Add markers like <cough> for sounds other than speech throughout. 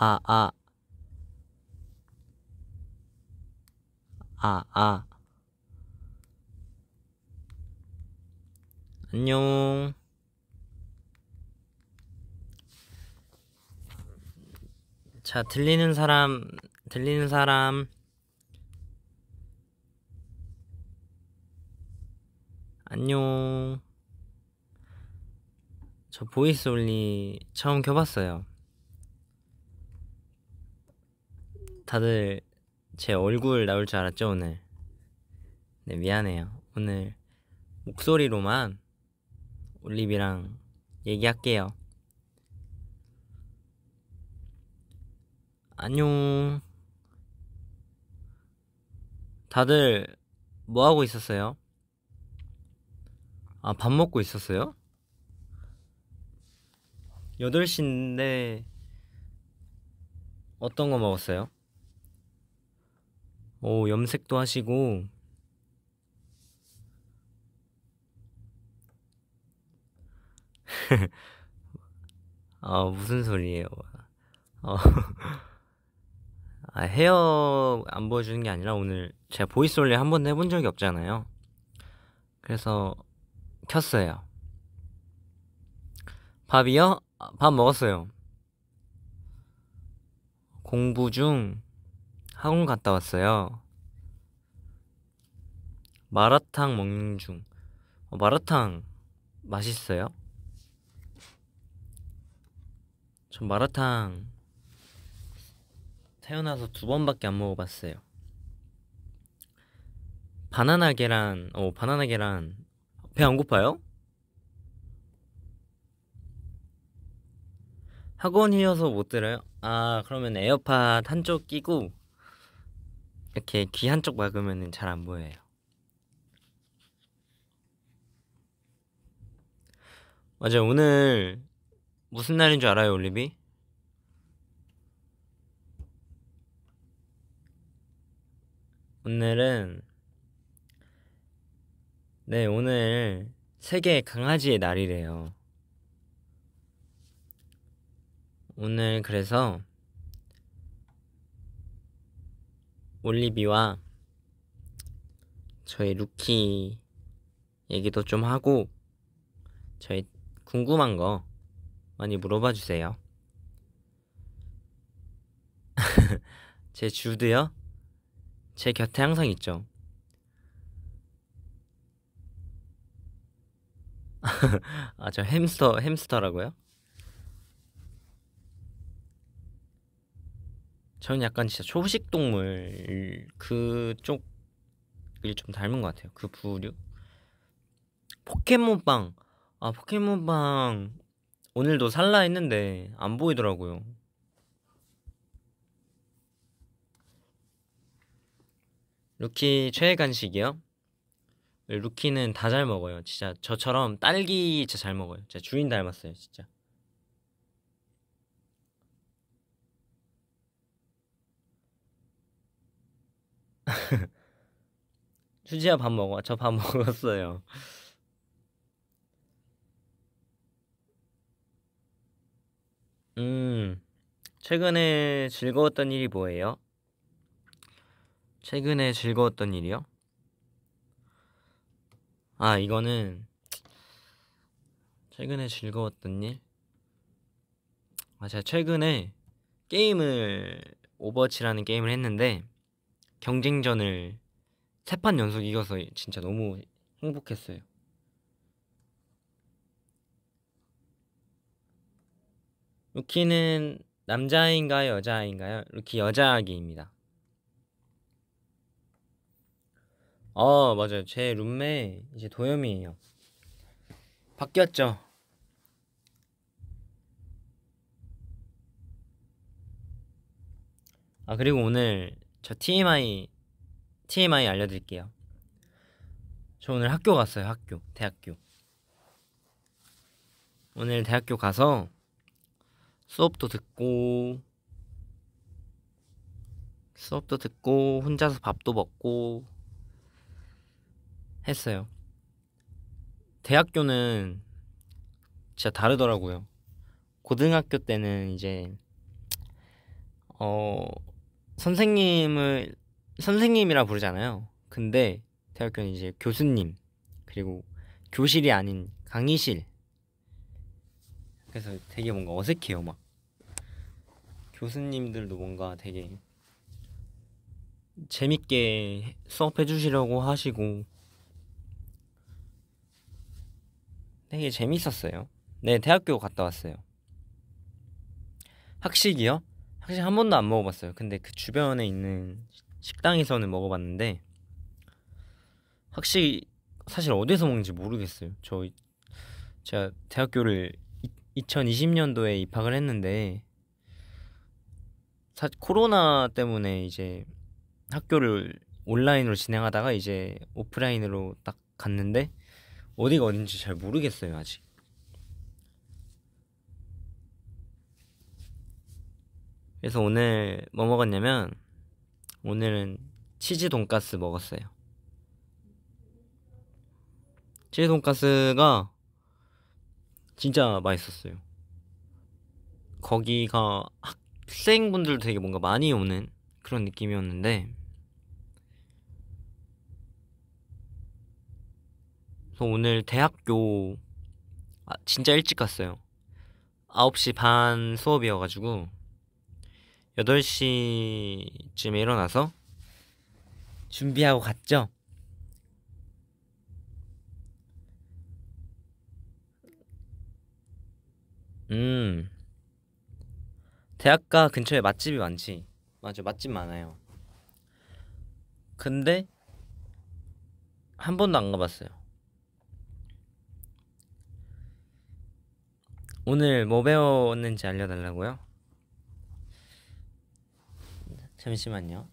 아, 아. 아, 아. 안녕. 자, 들리는 사람, 들리는 사람. 안녕. 저 보이스 올리 처음 켜봤어요. 다들 제 얼굴 나올 줄 알았죠 오늘 네 미안해요 오늘 목소리로만 올리비랑 얘기할게요 안녕 다들 뭐하고 있었어요? 아 밥 먹고 있었어요? 8시인데 어떤 거 먹었어요? 오, 어, 염색도 하시고, <laughs> 아, 무슨 소리예요. 어, 아, 헤어 안 보여주는 게 아니라 오늘 제가 보이스올리한 번도 해본 적이 없잖아요. 그래서 켰어요. 밥이요? 아, 밥 먹었어요. 공부 중 학원 갔다 왔어요. 마라탕 먹는 중. 어, 마라탕 맛있어요? 전 마라탕 태어나서 두 번밖에 안 먹어봤어요. 바나나 계란, 어, 바나나 계란. 배 안 고파요? 학원이어서 못 들어요? 아, 그러면 에어팟 한쪽 끼고 이렇게 귀 한쪽 막으면 잘 안 보여요. 맞아요. 오늘 무슨 날인 줄 알아요, 올리비? 오늘은 네, 오늘 세계 강아지의 날이래요. 오늘 그래서 올리비와 저의 루키 얘기도 좀 하고 저희 궁금한 거 많이 물어봐 주세요. <laughs> 제 주드요? 제 곁에 항상 있죠. <laughs> 아, 저 햄스터, 햄스터라고요? 저는 약간 진짜 초식 동물 그쪽을 좀 닮은 것 같아요. 그 부류. 포켓몬빵. 아 포켓몬빵 오늘도 살라 했는데 안 보이더라고요. 루키 최애 간식이요? 루키는 다 잘 먹어요. 진짜 저처럼 딸기 진짜 잘 먹어요. 진짜 주인 닮았어요, 진짜. 수지야 밥 먹어. 저 밥 <laughs> 먹었어요. 음, 최근에 즐거웠던 일이 뭐예요? 최근에 즐거웠던 일이요? 아, 이거는 최근에 즐거웠던 일? 아, 제가 최근에 게임을 오버워치라는 게임을 했는데 경쟁전을 세 판 연속 이겨서 진짜 너무 행복했어요. 루키는 남자인가요, 여자인가요? 루키 여자아기입니다. 어, 맞아요. 제 룸메 이제 도염이에요. 바뀌었죠. 아, 그리고 오늘 저 TMI TMI 알려드릴게요. 저 오늘 학교 갔어요. 학교 대학교. 오늘 대학교 가서 수업도 듣고 수업도 듣고 혼자서 밥도 먹고 했어요. 대학교는 진짜 다르더라고요. 고등학교 때는 이제 어 선생님을 선생님이라 부르잖아요. 근데 대학교는 이제 교수님 그리고 교실이 아닌 강의실. 그래서 되게 뭔가 어색해요, 막. 교수님들도 뭔가 되게 재밌게 수업해 주시려고 하시고 되게 재밌었어요. 네, 대학교 갔다 왔어요. 학식이요? 사실 한 번도 안 먹어봤어요. 근데 그 주변에 있는 식당에서는 먹어봤는데 확실히 사실 어디서 먹는지 모르겠어요. 저 제가 대학교를 2020년도에 입학을 했는데 사, 코로나 때문에 이제 학교를 온라인으로 진행하다가 이제 오프라인으로 딱 갔는데 어디가 어딘지 잘 모르겠어요 아직 그래서 오늘 뭐 먹었냐면 오늘은 치즈 돈까스 먹었어요. 치즈 돈까스가 진짜 맛있었어요. 거기가 학생분들도 되게 뭔가 많이 오는 그런 느낌이었는데 그래서 오늘 대학교 아, 진짜 일찍 갔어요. 9시 반 수업이어가지고 8시쯤에 일어나서 준비하고 갔죠. 음. 대학가 근처에 맛집이 많지. 맞아, 맛집 많아요. 근데 한 번도 안 가봤어요. 오늘 뭐 배웠는지 알려달라고요? 잠시만요.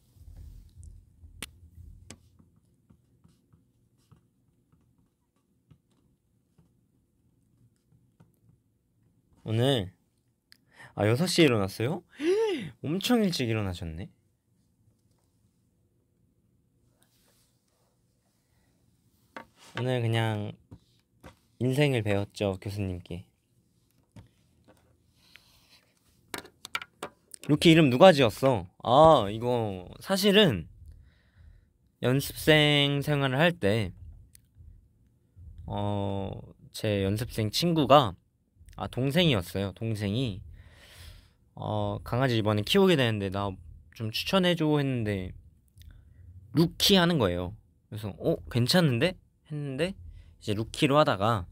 오늘 아 6시에 일어났어요? <gasps> 엄청 일찍 일어나셨네. 오늘 그냥 인생을 배웠죠, 교수님께. 루키 이름 누가 지었어? 아, 이거 사실은 연습생 생활을 할 때, 어, 제 연습생 친구가, 아, 동생이었어요. 동생이, 어, 강아지 이번에 키우게 되는데, 나 좀 추천해줘 했는데, 루키 하는 거예요. 그래서, 어, 괜찮은데? 했는데, 이제 루키로 하다가,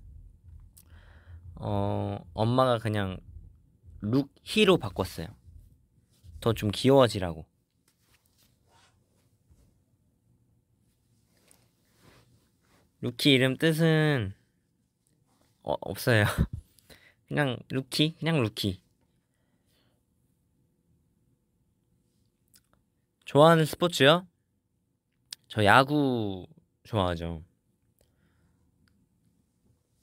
어, 엄마가 그냥 루키로 바꿨어요. 더좀 귀여워지라고. 루키 이름 뜻은 어, 없어요. <laughs> 그냥 루키, 그냥 루키. 좋아하는 스포츠요? 저 야구 좋아하죠.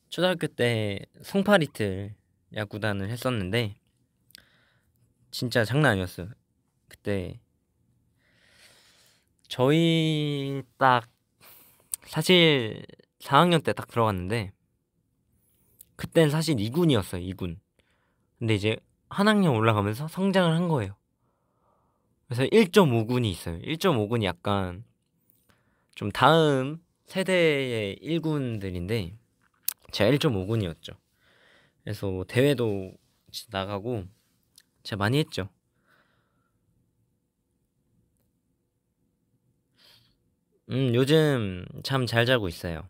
초등학교 때 송파리틀 야구단을 했었는데 진짜 장난 아니었어요. 때 저희 딱 사실 4학년 때 딱 들어갔는데 그땐 사실 2군이었어요, 2군. 근데 이제 한 학년 올라가면서 성장을 한 거예요. 그래서 1.5군이 있어요. 1.5군이 약간 좀 다음 세대의 1군들인데 제가 1.5군이었죠. 그래서 대회도 나가고 제가 많이 했죠. 음, 요즘 참 잘 자고 있어요.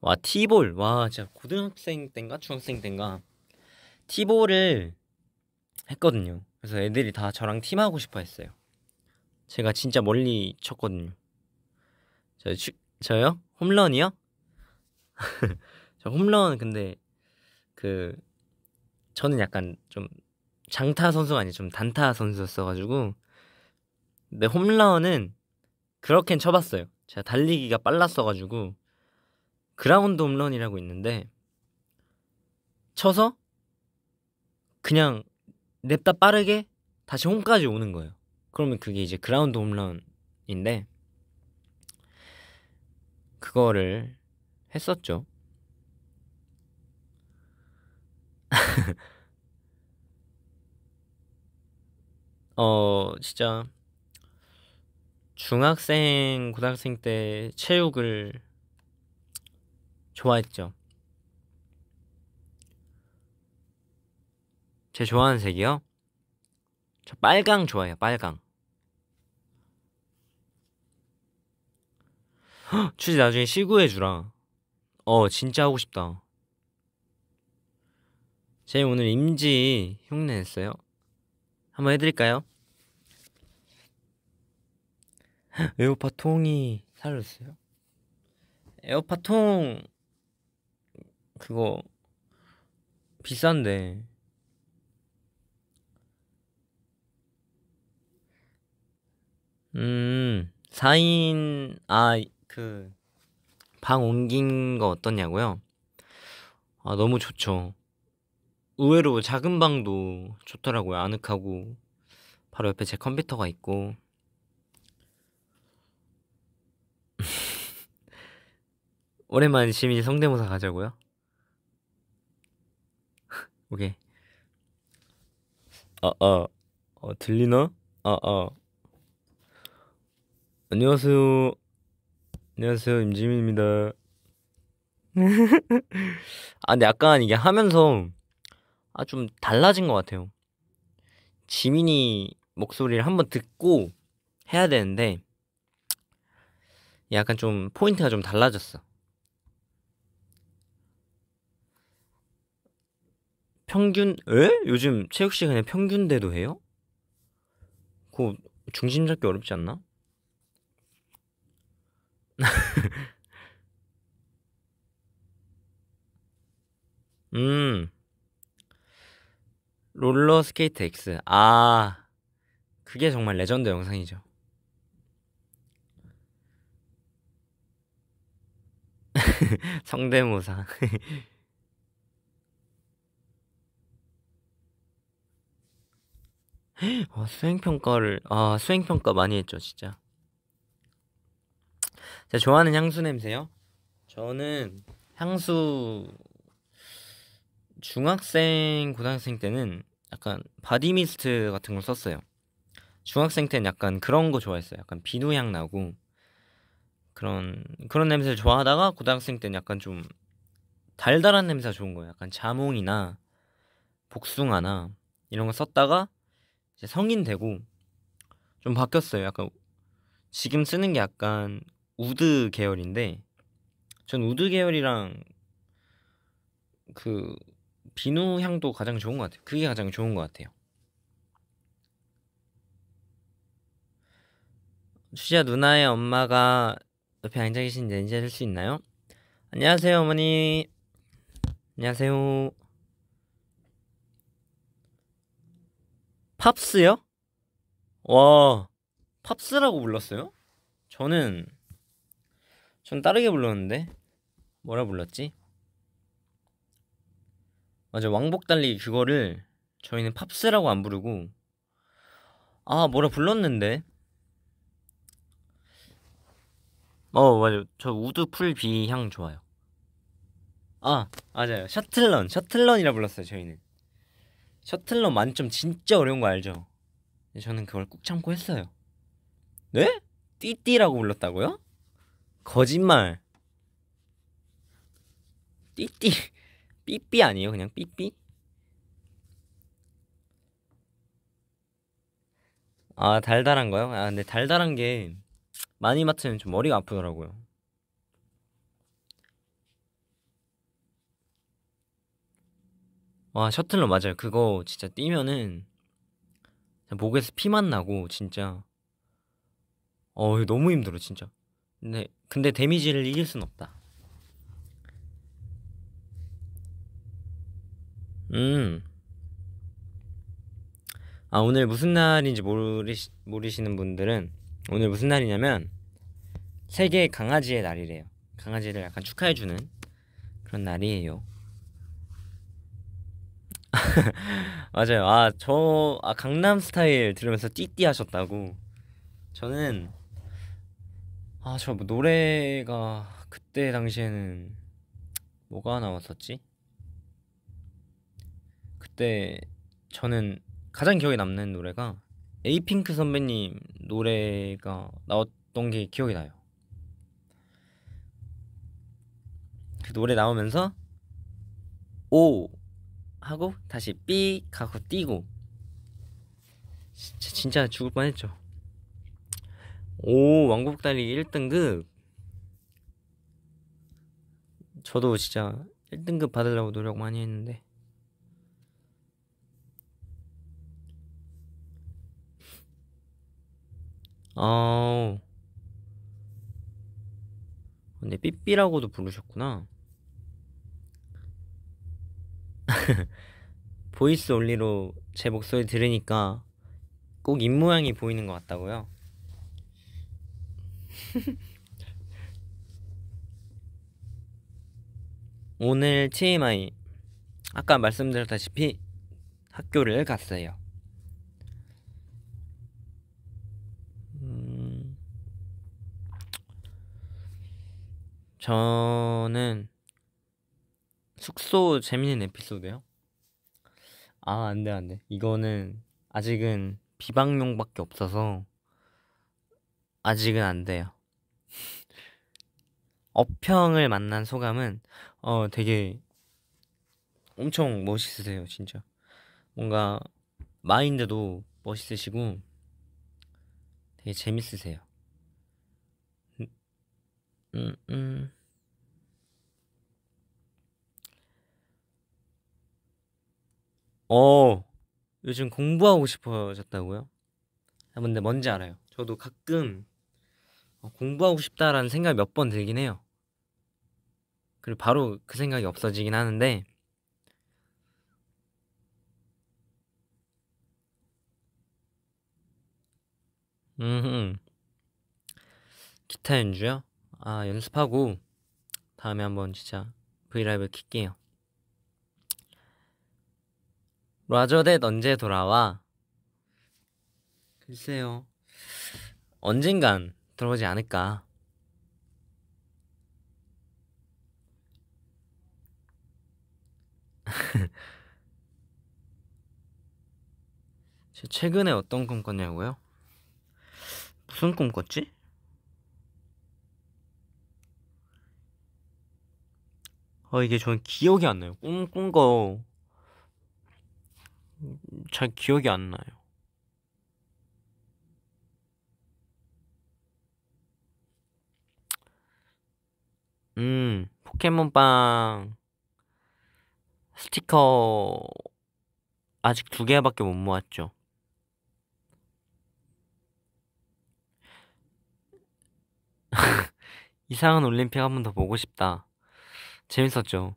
와, 티볼. 와, 진짜 고등학생 땐가 중학생 땐가 티볼을 했거든요. 그래서 애들이 다 저랑 팀하고 싶어 했어요. 제가 진짜 멀리 쳤거든요. 저, 슈, 저요? 홈런이요? <laughs> 저 홈런 근데 그 저는 약간 좀 장타 선수가 아니라 좀 단타 선수였어가지고 근데 홈런은 그렇게 쳐봤어요. 제가 달리기가 빨랐어가지고 그라운드 홈런이라고 있는데 쳐서 그냥 냅다 빠르게 다시 홈까지 오는 거예요. 그러면 그게 이제 그라운드 홈런인데 그거를 했었죠. <laughs> 어, 진짜 중학생, 고등학생 때 체육을 좋아했죠. 제 좋아하는 색이요? 저 빨강 좋아해요, 빨강. 헉, 지 나중에 시구해주라. 어, 진짜 하고 싶다. 제 오늘 임지 흉내 냈어요. 한번 해드릴까요? 에어팟 통이 사라졌어요? 에어팟 통 그거 비싼데 음 4인 아 그방 옮긴 거어떻냐고요아 너무 좋죠 의외로 작은 방도 좋더라고요 아늑하고 바로 옆에 제 컴퓨터가 있고 오랜만에 지민이 성대모사 가자고요? <laughs> 오케이. 아, 아. 어, 들리나? 아, 아. 안녕하세요. 안녕하세요. 임지민입니다. <laughs> 아, 근데 약간 이게 하면서 아, 좀 달라진 것 같아요. 지민이 목소리를 한번 듣고 해야 되는데 약간 좀 포인트가 좀 달라졌어. 평균 에? 예? 요즘 체육 시간에 평균대도 해요? 그 중심 잡기 어렵지 않나? <laughs> 음. 롤러 스케이트 X. 아. 그게 정말 레전드 영상이죠. <laughs> 성대모사. <laughs> <gasps> 어, 수행평가를, 아, 수행평가 많이 했죠, 진짜. 제가 좋아하는 향수 냄새요? 저는 향수, 중학생, 고등학생 때는 약간 바디미스트 같은 걸 썼어요. 중학생 때는 약간 그런 거 좋아했어요. 약간 비누향 나고, 그런, 그런 냄새를 좋아하다가 고등학생 때는 약간 좀 달달한 냄새가 좋은 거예요. 약간 자몽이나 복숭아나 이런 거 썼다가 이제 성인 되고 좀 바뀌었어요. 약간 지금 쓰는 게 약간 우드 계열인데 전 우드 계열이랑 그 비누 향도 가장 좋은 것 같아요. 그게 가장 좋은 것 같아요. 수지자 누나의 엄마가 옆에 앉아 계신 렌즈 할수 있나요? 안녕하세요 어머니 안녕하세요 팝스요? 와, 팝스라고 불렀어요? 저는 전 다르게 불렀는데 뭐라 불렀지? 맞아 왕복 달리기 그거를 저희는 팝스라고 안 부르고 아 뭐라 불렀는데 어 맞아 저 우드 풀비 향 좋아요 아 맞아요 셔틀런 셔틀런이라 불렀어요 저희는 셔틀러 만점 진짜 어려운 거 알죠? 저는 그걸 꾹 참고 했어요. 네? 띠띠라고 불렀다고요? 거짓말. 띠띠. <laughs> 삐삐 아니에요? 그냥 삐삐? 아, 달달한 거요? 아, 근데 달달한 게 많이 맡으면 좀 머리가 아프더라고요. 와 아, 셔틀러 맞아요 그거 진짜 뛰면은 목에서 피만 나고 진짜 어 너무 힘들어 진짜 근데 근데 데미지를 이길 순 없다 음아 오늘 무슨 날인지 모르시, 모르시는 분들은 오늘 무슨 날이냐면 세계 강아지의 날이래요 강아지를 약간 축하해주는 그런 날이에요 <laughs> 맞아요. 아, 저, 아, 강남 스타일 들으면서 띠띠 하셨다고. 저는, 아, 저 뭐 노래가 그때 당시에는 뭐가 나왔었지? 그때 저는 가장 기억에 남는 노래가 에이핑크 선배님 노래가 나왔던 게 기억이 나요. 그 노래 나오면서 오 하고 다시 삐 하고 뛰고 진짜, 진짜 죽을 뻔했죠 오 왕국다리 기 1등급 저도 진짜 1등급 받으려고 노력 많이 했는데 아우 근데 삐삐라고도 부르셨구나 <laughs> 보이스 올리로 제 목소리 들으니까 꼭 입모양이 보이는 것 같다고요? <laughs> 오늘 TMI 아까 말씀드렸다시피 학교를 갔어요. 음... 저는 숙소 재밌는 에피소드요? 아 안돼 안돼 이거는 아직은 비방용밖에 없어서 아직은 안 돼요. 어평을 만난 소감은 어 되게 엄청 멋있으세요 진짜 뭔가 마인드도 멋있으시고 되게 재밌으세요. 음 음. 음. 어, 요즘 공부하고 싶어졌다고요? 아, 근데 뭔지 알아요. 저도 가끔 어, 공부하고 싶다라는 생각이 몇 번 들긴 해요. 그리고 바로 그 생각이 없어지긴 하는데, 음, 기타 연주요? 아, 연습하고 다음에 한번 진짜 브이라이브 킬게요. 라조댓 언제 돌아와? 글쎄요. 언젠간 들어오지 않을까. <laughs> 최근에 어떤 꿈 꿨냐고요? 무슨 꿈 꿨지? 어, 이게 전 기억이 안 나요. 꿈꾼거 잘 기억이 안 나요. 음, 포켓몬빵 스티커 아직 두 개밖에 못 모았죠. <laughs> 이상한 올림픽 한번 더 보고 싶다. 재밌었죠.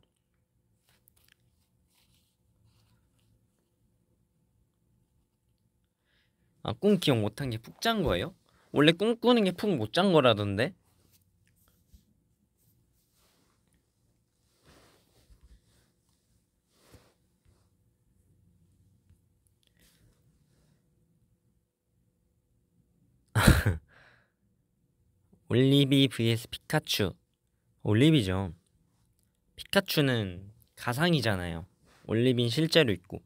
아, 꿈 기억 못한 게 푹 잔 거예요? 원래 꿈꾸는 게 푹 못 잔 거라던데? <laughs> 올리비 vs 피카츄 올리비죠 피카츄는 가상이잖아요 올리비는 실제로 있고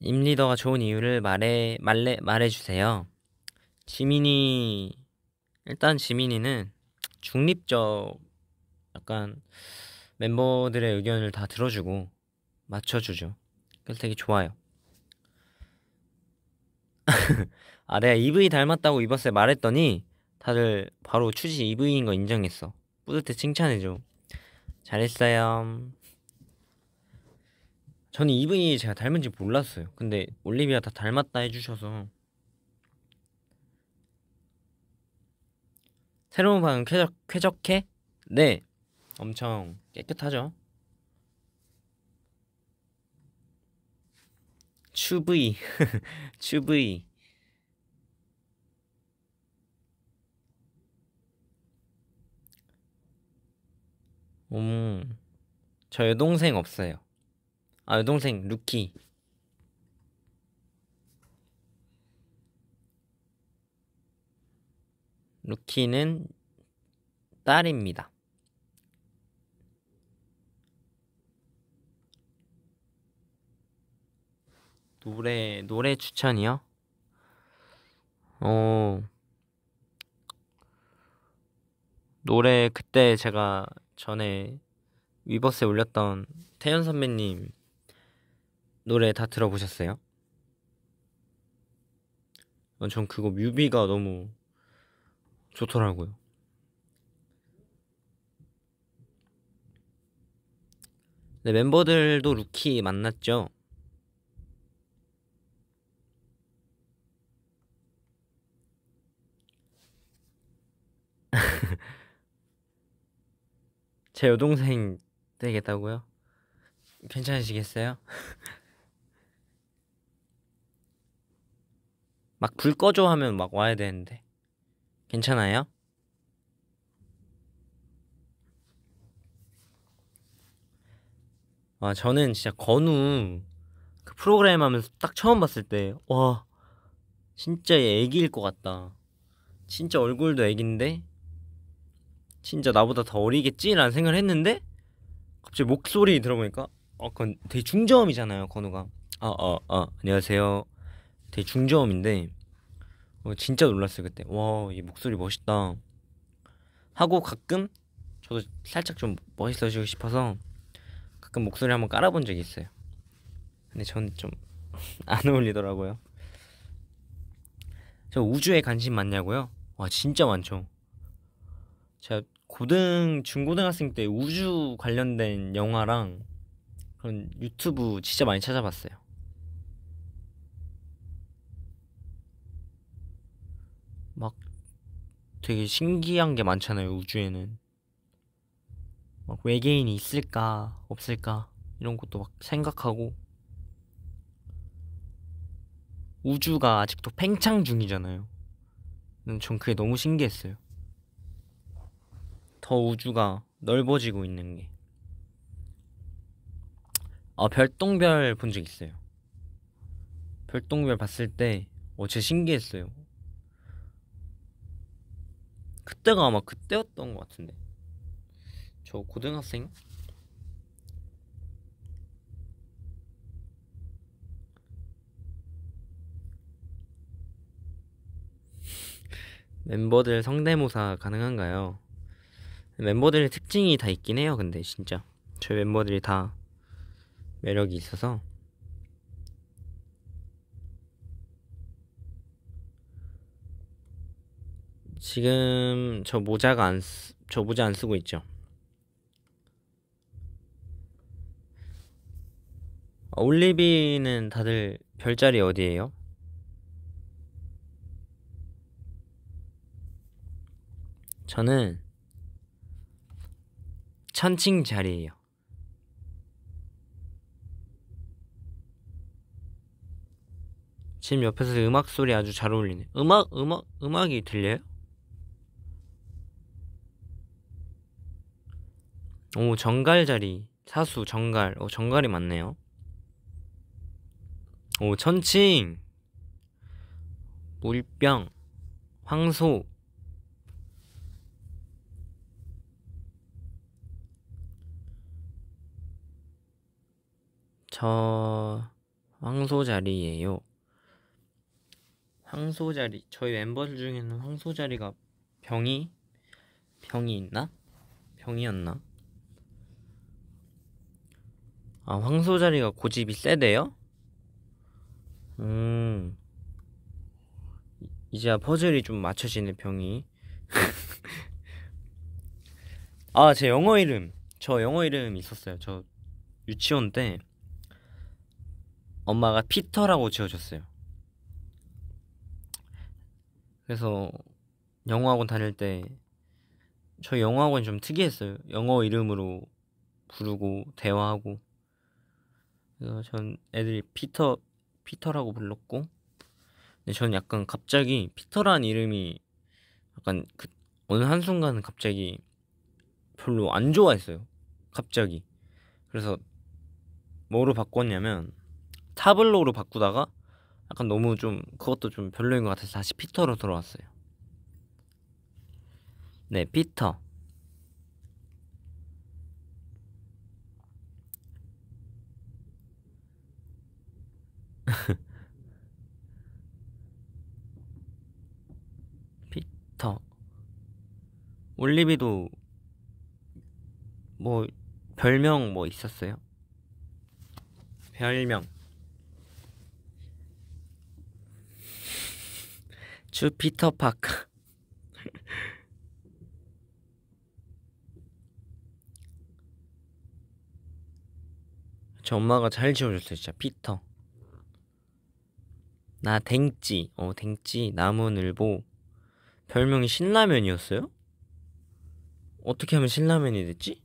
임리더가 좋은 이유를 말해 말해 말해주세요. 지민이 일단 지민이는 중립적 약간 멤버들의 의견을 다 들어주고 맞춰주죠. 그래서 되게 좋아요. <laughs> 아 내가 EV 닮았다고 이번에 말했더니 다들 바로 추지 EV인 거 인정했어. 뿌듯해 칭찬해줘. 잘했어요. 저는 이분이 제가 닮은지 몰랐어요. 근데 올리비아 다 닮았다 해주셔서 새로운 방은 쾌적, 쾌적해? 네, 엄청 깨끗하죠. 추브이, <laughs> 추브이. 음, 저 여동생 없어요. 아 여동생 루키 루키는 딸입니다. 노래 노래 추천이요? 어 노래 그때 제가 전에 위버스에 올렸던 태연 선배님 노래 다 들어보셨어요? 전 그거 뮤비가 너무 좋더라고요. 네, 멤버들도 루키 만났죠? <laughs> 제 여동생 되겠다고요? 괜찮으시겠어요? <laughs> 막불 꺼줘 하면 막 와야 되는데 괜찮아요? 와 저는 진짜 건우 그 프로그램 하면서 딱 처음 봤을 때 와 진짜 얘 애기일 것 같다 진짜 얼굴도 애긴데 진짜 나보다 더 어리겠지라는 생각을 했는데 갑자기 목소리 들어보니까 어 그건 되게 중저음이잖아요 건우가 어어어 어, 어, 안녕하세요 되게 중저음인데 어, 진짜 놀랐어요 그때 와 이 목소리 멋있다 하고 가끔 저도 살짝 좀 멋있어지고 싶어서 가끔 목소리 한번 깔아본 적이 있어요 근데 저는 좀 안 <laughs> 어울리더라고요 저 우주에 관심 많냐고요? 와 진짜 많죠 제가 고등 중고등학생 때 우주 관련된 영화랑 그런 유튜브 진짜 많이 찾아봤어요 되게 신기한 게 많잖아요, 우주에는. 막 외계인이 있을까, 없을까, 이런 것도 막 생각하고. 우주가 아직도 팽창 중이잖아요. 전 그게 너무 신기했어요. 더 우주가 넓어지고 있는 게. 아, 별똥별 본 적 있어요. 별똥별 봤을 때, 어, 제 신기했어요. 그때가 아마 그때였던 것 같은데 저 고등학생 멤버들 성대모사 가능한가요? 멤버들의 특징이 다 있긴 해요 근데 진짜 저희 멤버들이 다 매력이 있어서 지금 저 모자가 안, 쓰, 저 모자 안 쓰고 있죠? 어, 올리비는 다들 별자리 어디에요? 저는 천칭 자리에요. 지금 옆에서 음악 소리 아주 잘 어울리네. 음악, 음악, 음악이 들려요? 오, 정갈 자리. 사수, 정갈. 오, 정갈이 맞네요. 오, 천칭. 물병. 황소. 저 황소 자리예요. 황소 자리. 저희 멤버들 중에는 황소 자리가 병이 병이 있나? 병이었나? 아, 황소자리가 고집이 세대요? 음. 이제야 퍼즐이 좀 맞춰지네, 병이. <laughs> 아, 제 영어 이름. 저 영어 이름 있었어요. 저 유치원 때 엄마가 피터라고 지어줬어요. 그래서 영어학원 다닐 때 저 영어학원 좀 특이했어요. 영어 이름으로 부르고 대화하고 그래서 전 애들이 피터 피터라고 불렀고 근데 전 약간 갑자기 피터란 이름이 약간 그 어느 한순간은 갑자기 별로 안 좋아했어요 갑자기 그래서 뭐로 바꿨냐면 타블로로 바꾸다가 약간 너무 좀 그것도 좀 별로인 것 같아서 다시 피터로 돌아왔어요 네 피터 <laughs> 피터 올리비도 뭐 별명 뭐 있었어요? 별명 <laughs> 주피터 파크 <laughs> 저 엄마가 잘 지어줬어요 진짜 피터 나 댕찌, 어, 댕찌, 나무늘보. 별명이 신라면이었어요? 어떻게 하면 신라면이 됐지?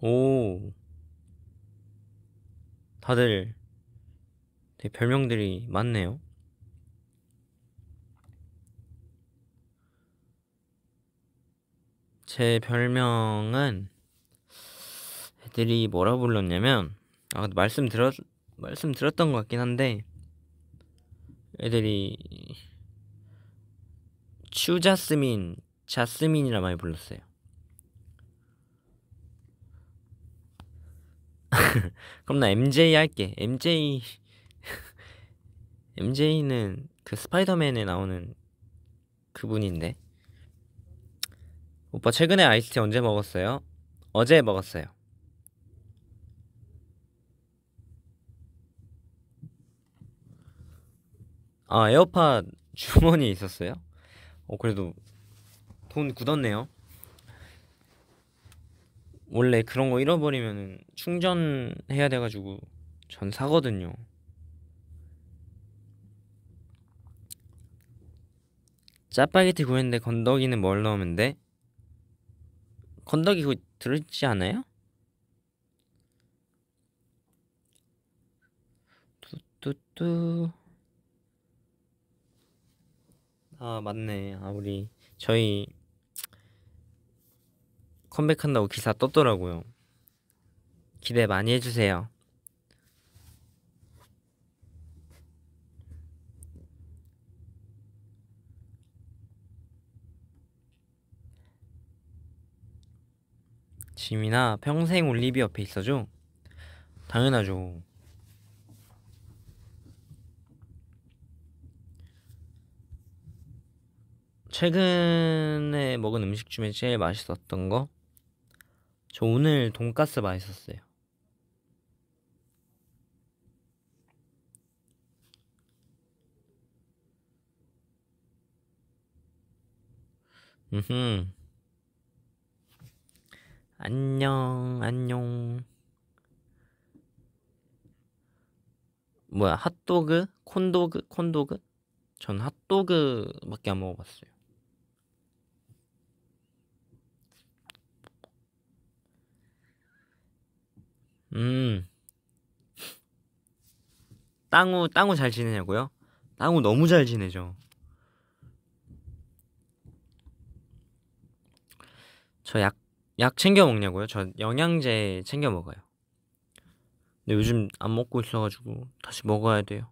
오. 다들 되게 별명들이 많네요. 제 별명은 애 들이 뭐라 불렀냐면 아 말씀 들었 말씀 들었던 것 같긴 한데 애들이 추자스민 자스민이라 많이 불렀어요. <laughs> 그럼 나 MJ 할게. MJ MJ는 <laughs> 그 스파이더맨에 나오는 그분인데. 오빠 최근에 아이스티 언제 먹었어요? 어제 먹었어요. 아 에어팟 주머니 있었어요? 어 그래도 돈 굳었네요. 원래 그런 거 잃어버리면 충전해야 돼가지고 전 사거든요. 짜파게티 구했는데 건더기는 뭘 넣으면 돼? 건더기 그 들었지 않아요? 뚜뚜뚜 아 맞네. 아 우리 저희 컴백한다고 기사 떴더라고요. 기대 많이 해주세요. 지민아 평생 올리비 옆에 있어줘? 당연하죠. 최근에 먹은 음식 중에 제일 맛있었던 거? 저 오늘 돈까스 맛있었어요. 음. 안녕, 안녕. 뭐야, 핫도그? 콘도그? 콘도그? 전 핫도그밖에 안 먹어봤어요. 음. 땅우 땅우 잘 지내냐고요? 땅우 너무 잘 지내죠. 저 약 약 챙겨 먹냐고요? 저 영양제 챙겨 먹어요. 근데 요즘 안 먹고 있어가지고 다시 먹어야 돼요.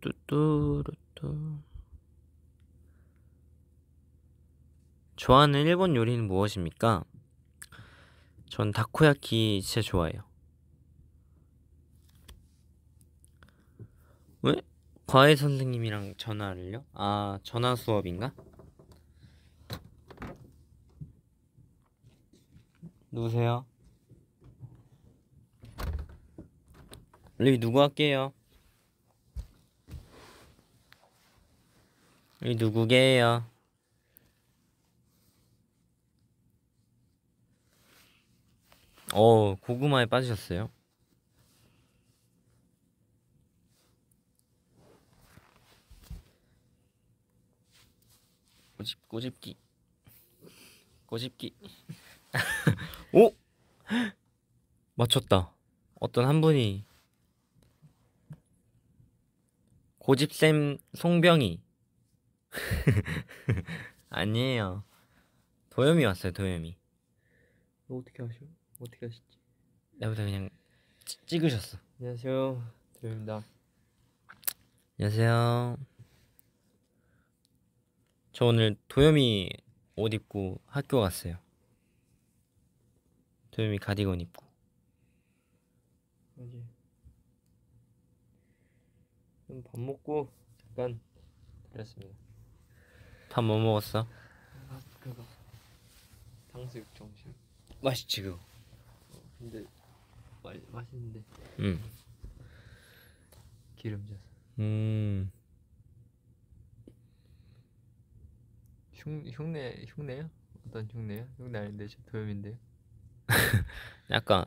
뚜뚜뚜뚜뚜 좋아하는 일본 요리는 무엇입니까? 전 다코야키 진짜 좋아해요. 왜? 과외 선생님이랑 전화를요? 아, 전화 수업인가? 누구세요? 여기 누구 할게요? 여기 누구게요? 어, 고구마에 빠지셨어요? 꼬집 꼬집기. 꼬집기. <laughs> 오! 맞췄다. 어떤 한 분이 고집쌤 송병이 <laughs> 아니에요. 도염이 왔어요, 도염이. 어떻게 아셔? 어떻게 하셨지? 나보다 그냥 찍으셨어. 안녕하세요, 도입니다. 안녕하세요. 저 오늘 도염이 옷 입고 학교 갔어요. 도염이 가디건 입고. 맞지. 그럼 밥 먹고 잠깐 그랬습니다. 밥 뭐 먹었어? 아, 그거. 탕수육 정식. 맛있지 그거. 근데 마, 맛있는데. 음. 기름져서. 음. 흉 흉내 흉내요? 어떤 흉내요? 흉내 아닌데 저 도염인데요. <laughs> 약간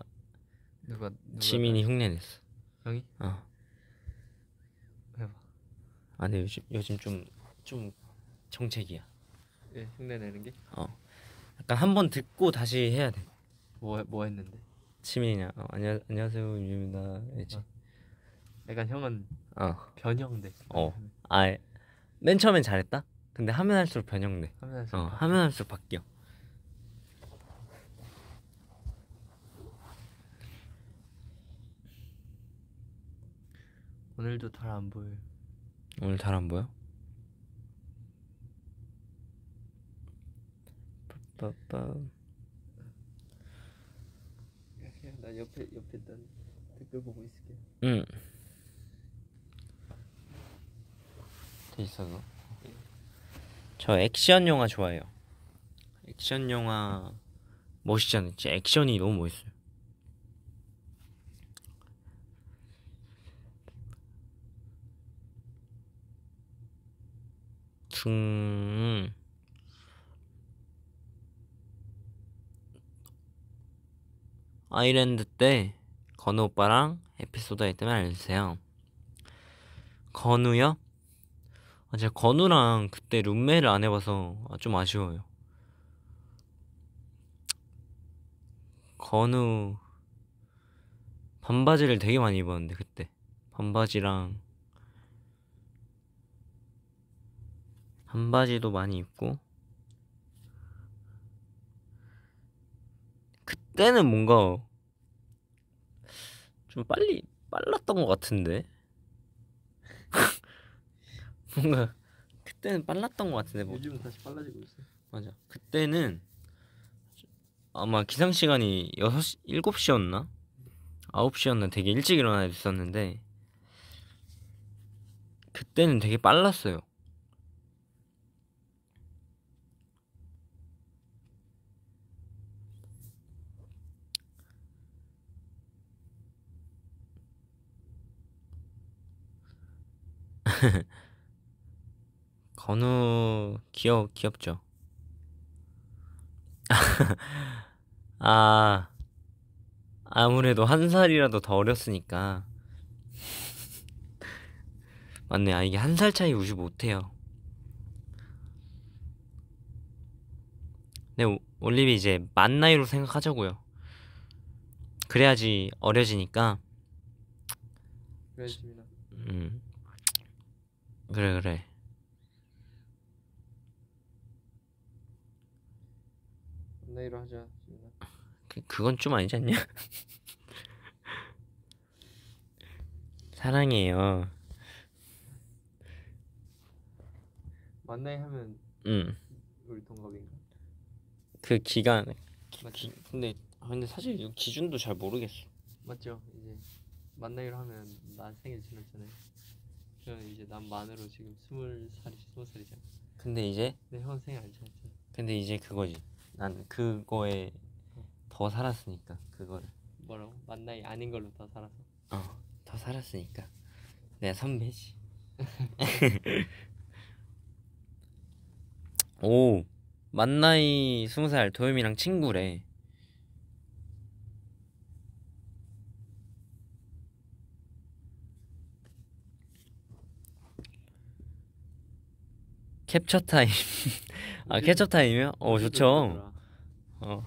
누가, 지민이 흉내 냈어. 형이? 어. 해봐. 아니 요즘 요즘 좀 좀 정책이야. 예 흉내 내는 게? 어. 약간 한번 듣고 다시 해야 돼. 뭐뭐 뭐 했는데? 치민이냐? 어, 안녕 안녕하세요 유입니다. 아, 약간 형은 어. 변형돼. 어. 아맨 처음엔 잘했다. 근데 하면 할수록 변형돼. 하면 할수록, 어, 하면 할수록 바뀌어. 오늘도 잘 안 보여. 오늘 잘 안 보여? 빠빠. 옆에 옆에 일단 댓글 보고 있을게. 응. 돼 있어 서저 액션 영화 좋아해요. 액션 영화 멋있잖아요. 진짜 액션이 너무 멋있어요. 중 아일랜드 때 건우 오빠랑 에피소드 있다면 알려주세요. 건우요? 아, 제가 건우랑 그때 룸메를 안 해봐서 아, 좀 아쉬워요. 건우 반바지를 되게 많이 입었는데 그때 반바지랑 반바지도 많이 입고 때는 뭔가 좀 빨리 빨랐던 것 같은데 <laughs> 뭔가 그때는 빨랐던 것 같은데 뭐. 요즘은 다시 빨라지고 있어 맞아 그때는 아마 기상 시간이 6시 7시였나 9시였나 되게 일찍 일어나야 됐었는데 그때는 되게 빨랐어요 <laughs> 건우 귀여 귀엽죠. <laughs> 아 아무래도 한 살이라도 더 어렸으니까 <laughs> 맞네. 아 이게 한 살 차이 우지 못해요. 근데 네, 올리비 이제 만 나이로 생각하자고요. 그래야지 어려지니까. 그래야지 음. 그래 그래 내일로 하자 그, 그건 좀 아니지 않냐? <laughs> 사랑해요 만나이 하면 응 우리 동갑인가? 그 기간 기, 근데 아, 근데 사실 기준도 잘 모르겠어 맞죠 이제 만나기로 하면 나 생일 지났잖아요 그럼 이제 난만으로 지금 스물 살이 스무 살이잖아. 근데 이제 내 네, 평생 안 살았잖아. 근데 이제 그거지. 난 그거에 어. 더 살았으니까 그거를. 뭐라고? 만나이 아닌 걸로 더 살아서. 어, 더 살았으니까 내가 선배지. <laughs> 오, 만나이 스무 살 도겸이랑 친구래. 캡처 타임. <laughs> 아 캡처 타임이요? 어 좋죠. 어.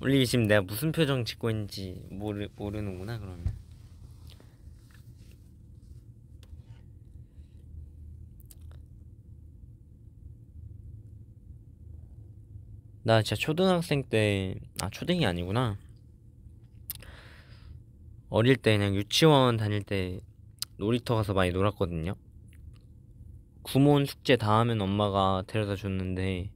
올리기 지금 내가 무슨 표정 짓고 있는지 모르 모르는구나 그러면. 나 진짜 초등학생 때, 아, 초등이 아니구나. 어릴 때 그냥 유치원 다닐 때 놀이터 가서 많이 놀았거든요. 구몬 숙제 다 하면 엄마가 데려다 줬는데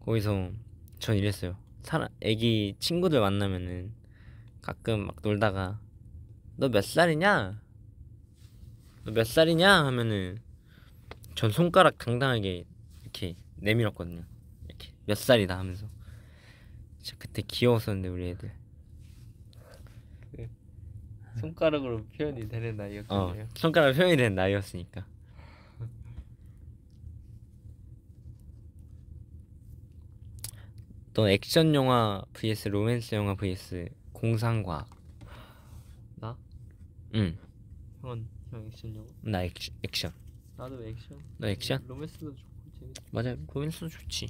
거기서 전 이랬어요. 사람 애기 친구들 만나면은 가끔 막 놀다가 너 몇 살이냐? 너 몇 살이냐? 하면은 전 손가락 당당하게 이렇게 내밀었거든요. 이렇게 몇 살이다 하면서 진짜 그때 귀여웠었는데 우리 애들. 그 손가락으로 표현이 되는 나이였군요. 어, 손가락 표현이 되는 나이였으니까. 어떤 액션 영화 vs 로맨스 영화 vs 공상과 나? 응 형은 형 액션 영화? 나 액, 액션 나도 액션 나 액션? 로맨스도 좋고 재밌 맞아 로맨스도 좋지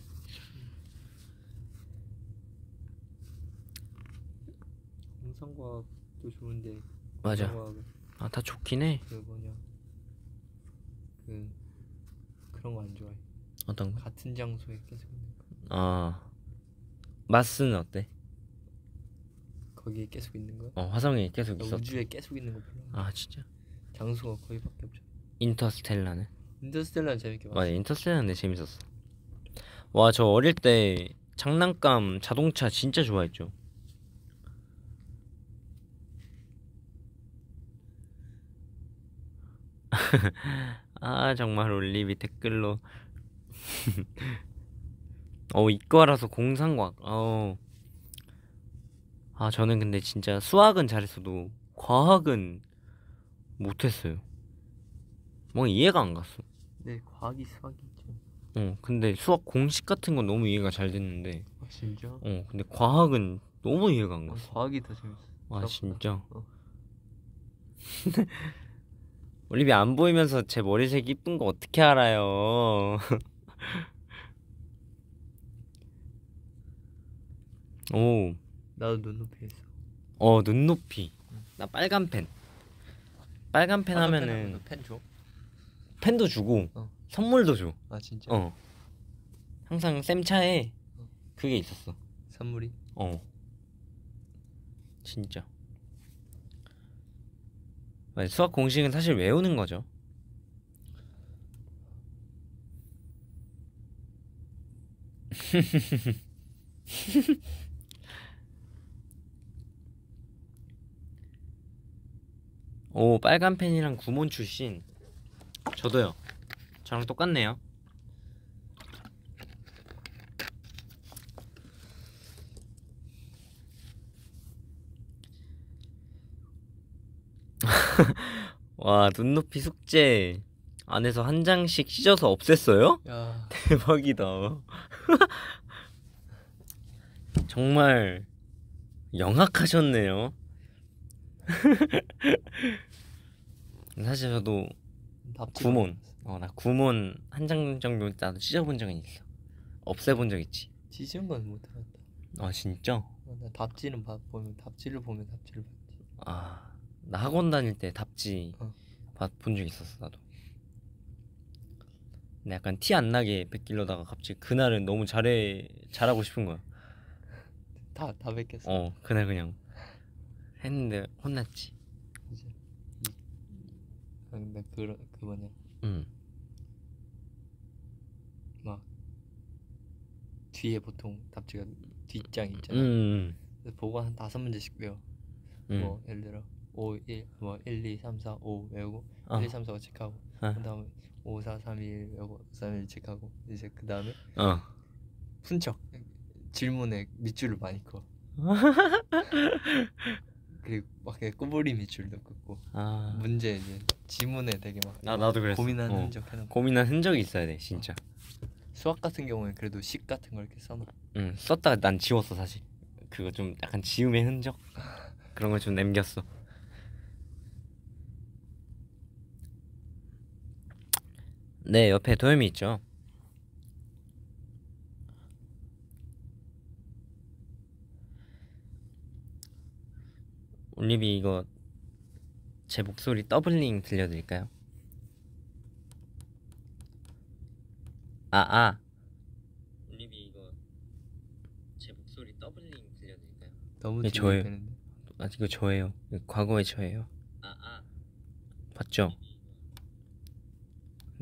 공상과학도 좋은데 맞아 아 다 좋긴 해 그 뭐냐 그 그런 거 안 좋아해 어떤 거? 같은 장소에 계속 거아 마스는 어때? 거기에 계속 있는 거어 화성에 계속 있어. 우주에 계속 있는 거 별로. 아 진짜? 장소가 거기밖에 없죠. 인터스텔라는? 인터스텔라는 재밌게 봤어. 맞아 인터스텔라는 재밌었어. 와 저 어릴 때 장난감 자동차 진짜 좋아했죠. <laughs> 아 정말 올리비 댓글로 <laughs> 어 이과라서 공상과학 어 아 저는 근데 진짜 수학은 잘했어도 과학은 못했어요 뭔가 이해가 안 갔어 네 과학이 수학이죠 어 근데 수학 공식 같은 건 너무 이해가 잘 됐는데 아 진짜? 어 근데 과학은 너무 이해가 안 갔어 과학이 더 재밌어 아 진짜? 어. <laughs> 올리비 안 보이면서 제 머리색 이쁜 거 어떻게 알아요 <laughs> 오. 나도 눈높이 했어. 어 눈높이. 응. 나 빨간 펜. 빨간 펜 빨간 하면은 펜 줘. 펜도 주고 어. 선물도 줘. 아 진짜. 어. 항상 쌤 차에 어. 그게 있었어. 선물이. 어. 진짜. 수학 공식은 사실 외우는 거죠. <laughs> 오 빨간 펜이랑 구몬 출신 저도요 저랑 똑같네요 <laughs> 와 눈높이 숙제 안에서 한 장씩 씻어서 없앴어요? 야. <laughs> 대박이다 <laughs> 정말 영악하셨네요 사실 저도 구몬 어나 어, 구몬 한 장 정도 나도 찢어본 적은 있어 없애본 적 있지 찢은 건 못해봤다 아 진짜? 어, 나 답지는 봐, 보면 답지를 보면 답지를 봤지 아나 학원 다닐 때 답지 어. 본적 있었어 나도 근데 약간 티 안 나게 베끼려다가 갑자기 그날은 너무 잘해 잘하고 싶은 거야 다다 베꼈어 어 그날 그냥 했는데 혼났지. 그치. 아, 근데 그그 뭐냐. 응. 막 뒤에 보통 답지가 뒷장 음, 있잖아. 음. 음. 보고 한 다섯 문제씩 외워. 음. 뭐 예를 들어 5 1뭐1 2 3 4 5 외우고 어. 1 2 3 4 체크하고 어. 그다음에 5 4 3 1 외우고 3 그 1 체크하고 이제 그다음에 어. 푼척 질문에 밑줄을 많이 그어. <laughs> 그리고 막꾸부리미 줄도 긋고 아. 문제 이제 지문에 되게 막 나, 아, 나도 그랬어 고민한 어. 흔적 해놓고 고민한 흔적이 있어야 돼 진짜 어. 수학 같은 경우에 그래도 식 같은 걸 이렇게 써놔 응 썼다가 난 지웠어 사실 그거 좀 약간 지음의 흔적 그런 걸 좀 남겼어 네 옆에 도염이 있죠 올리비 이거 제 목소리 더블링 들려드릴까요? 아 아. 올리비 이거 제 목소리 더블링 들려드릴까요? 너무 네, 저예요. 되는데. 아 이거 저예요. 과거의 저예요. 아 아. 봤죠?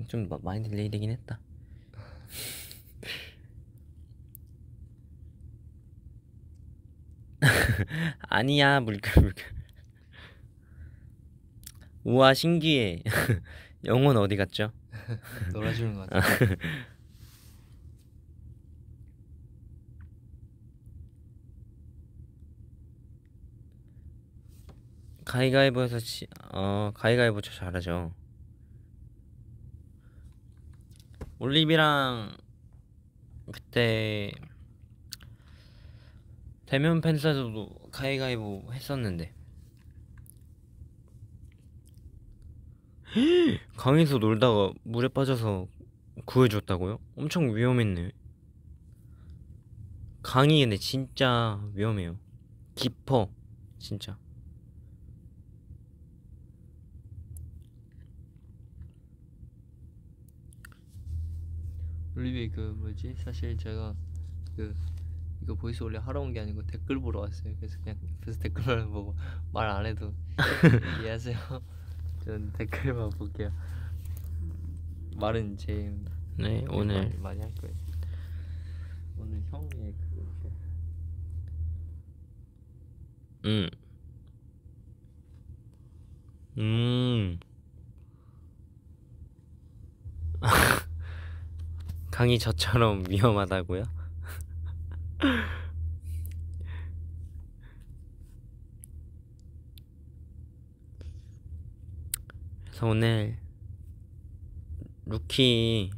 좀 많이 딜레이 되긴 했다. <laughs> <laughs> 아니야 물결물결 우와 신기해 <laughs> 영혼 어디 갔죠? 놀아주는 거 같아 가위가위보에서 치... 어 가위가위보 저 잘하죠 올리비랑 그때 대면 팬사에도 가위가위보 했었는데 <gasps> 강에서 놀다가 물에 빠져서 구해줬다고요? 엄청 위험했네 강이 근데 진짜 위험해요 깊어 진짜 올리비 그 뭐지 사실 제가 그 이거 보이스 원래 하러 온 게 아니고 댓글 보러 왔어요. 그래서 그냥 옆에서 댓글만 보고 말 안 해도 <laughs> 이해하세요. 전 댓글만 볼게요. 말은 제 네, 오늘 많이, 많이 할 거예요. 오늘 형의 그 음. 음. <laughs> 강이 저처럼 위험하다고요? 그래서 오늘 루키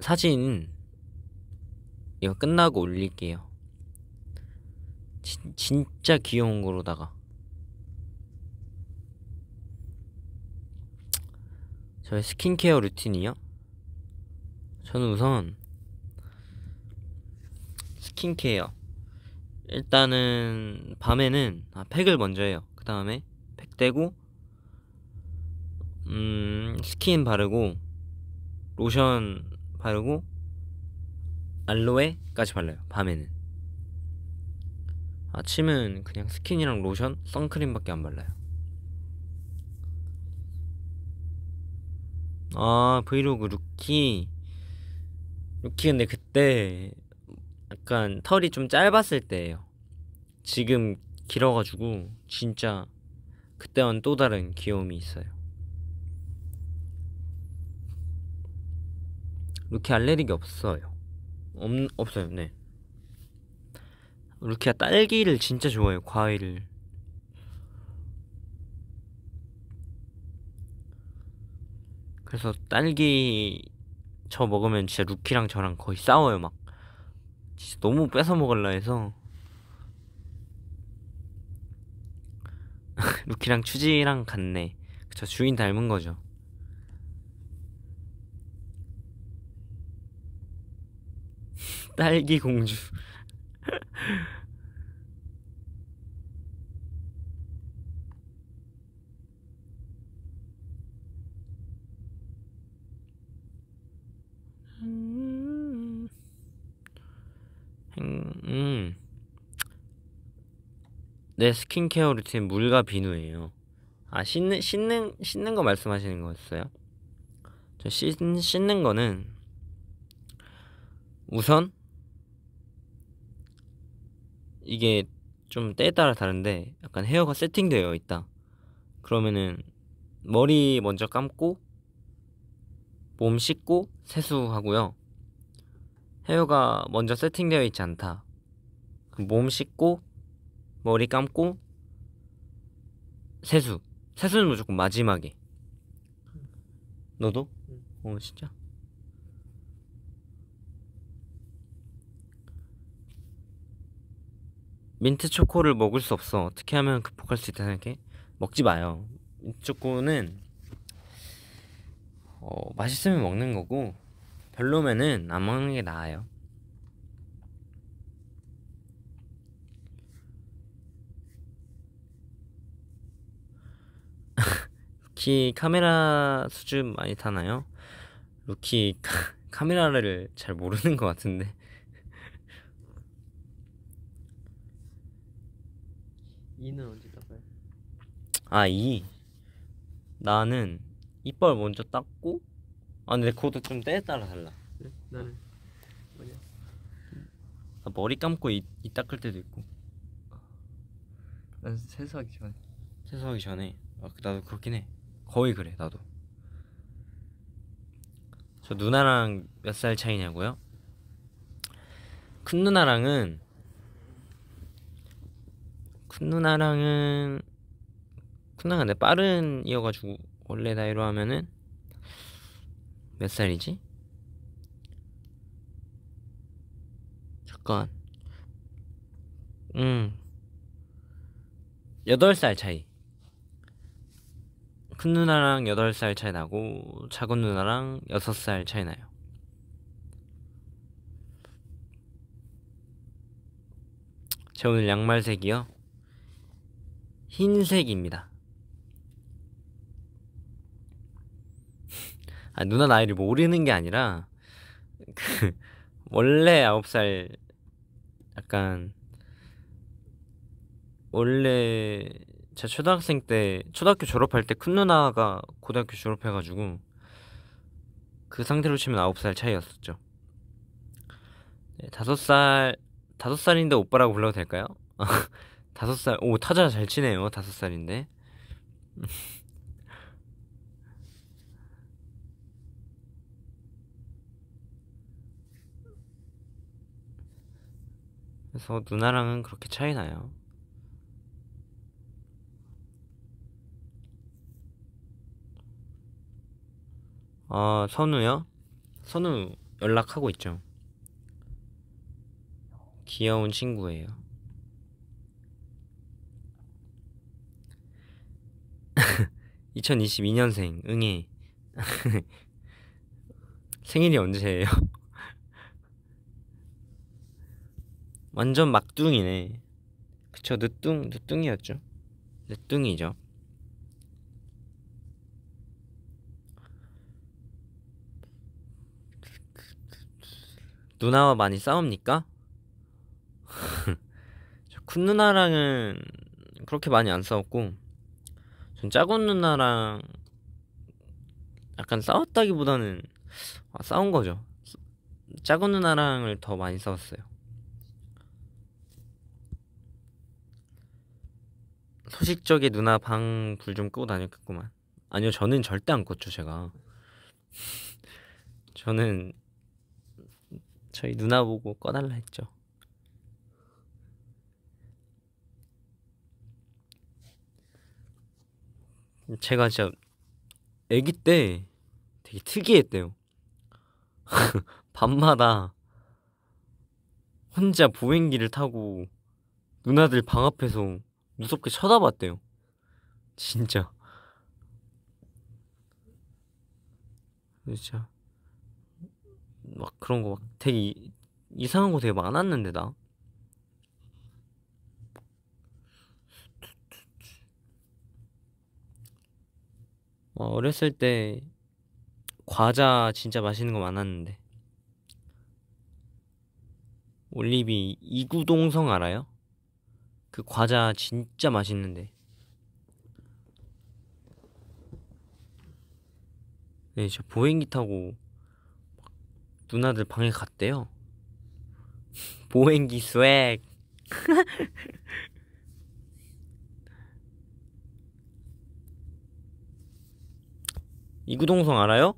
사진 이거 끝나고 올릴게요. 진, 진짜 귀여운 거로다가 저의 스킨케어 루틴이요? 저는 우선 스킨케어. 일단은 밤에는 아, 팩을 먼저 해요. 그 다음에 팩 떼고 음, 스킨 바르고 로션 바르고 알로에까지 발라요. 밤에는. 아침은 그냥 스킨이랑 로션, 선크림밖에 안 발라요. 아, 브이로그 루키. 루키 근데 그때 약간 털이 좀 짧았을 때예요. 지금 길어가지고 진짜 그때와는 또 다른 귀여움이 있어요. 루키 알레르기 없어요. 없, 없어요, 네. 루키가 딸기를 진짜 좋아해요, 과일을. 그래서 딸기 저 먹으면 진짜 루키랑 저랑 거의 싸워요, 막. 진짜 너무 뺏어 먹을라 해서 <laughs> 루키랑 추지랑 같네 그쵸 주인 닮은 거죠 <laughs> 딸기 공주 <laughs> 음. 네, 스킨케어 루틴 물과 비누예요. 아, 씻는 씻는 씻는 거 말씀하시는 거였어요? 저 씻, 씻는 거는 우선 이게 좀 때에 따라 다른데 약간 헤어가 세팅되어 있다. 그러면은 머리 먼저 감고 몸 씻고 세수하고요. 헤어가 먼저 세팅되어 있지 않다. 몸 씻고 머리 감고 세수. 세수는 무조건 마지막에. 너도? 어 진짜? 민트 초코를 먹을 수 없어. 어떻게 하면 극복할 수 있다 는 게? 먹지 마요. 민트 초코는 어, 맛있으면 먹는 거고 별로면은 안 먹는 게 나아요. <laughs> 루키 카메라 수준 많이 타나요? 루키 카, 카메라를 잘 모르는 것 같은데. <laughs> 이는 언제 닦아요? 아, 이. 나는 이빨 먼저 닦고 아 근데 그것도 좀 때에 따라 달라 그 나는 뭐냐 나 머리 감고 이, 이 닦을 때도 있고 난 세수하기 전에 세수하기 전에 아, 그, 나도 그렇긴 해 거의 그래 나도 저 누나랑 몇 살 차이냐고요? 큰 누나랑은 큰 누나랑은 큰 누나가 내 빠른 이어가지고 원래 나이로 하면은 몇 살이지? 잠깐. 음. 8살 차이. 큰 누나랑 8살 차이 나고, 작은 누나랑 6살 차이 나요. 제 오늘 양말 색이요? 흰색입니다. 아, 누나 나이를 모르는 게 아니라 그 <laughs> 원래 아홉 살 약간 원래 제 초등학생 때 초등학교 졸업할 때 큰 누나가 고등학교 졸업해가지고 그 상태로 치면 아홉 살 차이였었죠. 네, 다섯 살 다섯 살인데 오빠라고 불러도 될까요? <laughs> 다섯 살 오 타자 잘 치네요 다섯 살인데 그래서 누나랑은 그렇게 차이 나요. 아, 선우요? 선우 연락하고 있죠. 귀여운 친구예요. (2022년생) <laughs> 응애 <laughs> 생일이 언제예요? 완전 막둥이네. 그쵸, 늦둥, 늦둥이었죠. 늦둥이죠. 누나와 많이 싸웁니까? <laughs> 저쿤 누나랑은 그렇게 많이 안 싸웠고 전 작은 누나랑 약간 싸웠다기보다는 아, 싸운 거죠. 작은 누나랑을 더 많이 싸웠어요. 소식적에 누나 방 불 좀 끄고 다녔겠구만. 아니요, 저는 절대 안 껐죠, 제가. <laughs> 저는 저희 누나 보고 꺼달라 했죠. 제가 진짜 아기 때 되게 특이했대요. <laughs> 밤마다 혼자 보행기를 타고 누나들 방 앞에서 무섭게 쳐다봤대요. 진짜. 진짜. 막 그런 거 막 되게 이, 상한거 되게 많았는데, 나. 와, 어, 어렸을 때 과자 진짜 맛있는 거 많았는데. 올리비 이구동성 알아요? 그 과자 진짜 맛있는데. 네, 진 보행기 타고 누나들 방에 갔대요. <laughs> 보행기 스웩. <laughs> 이구동성 알아요?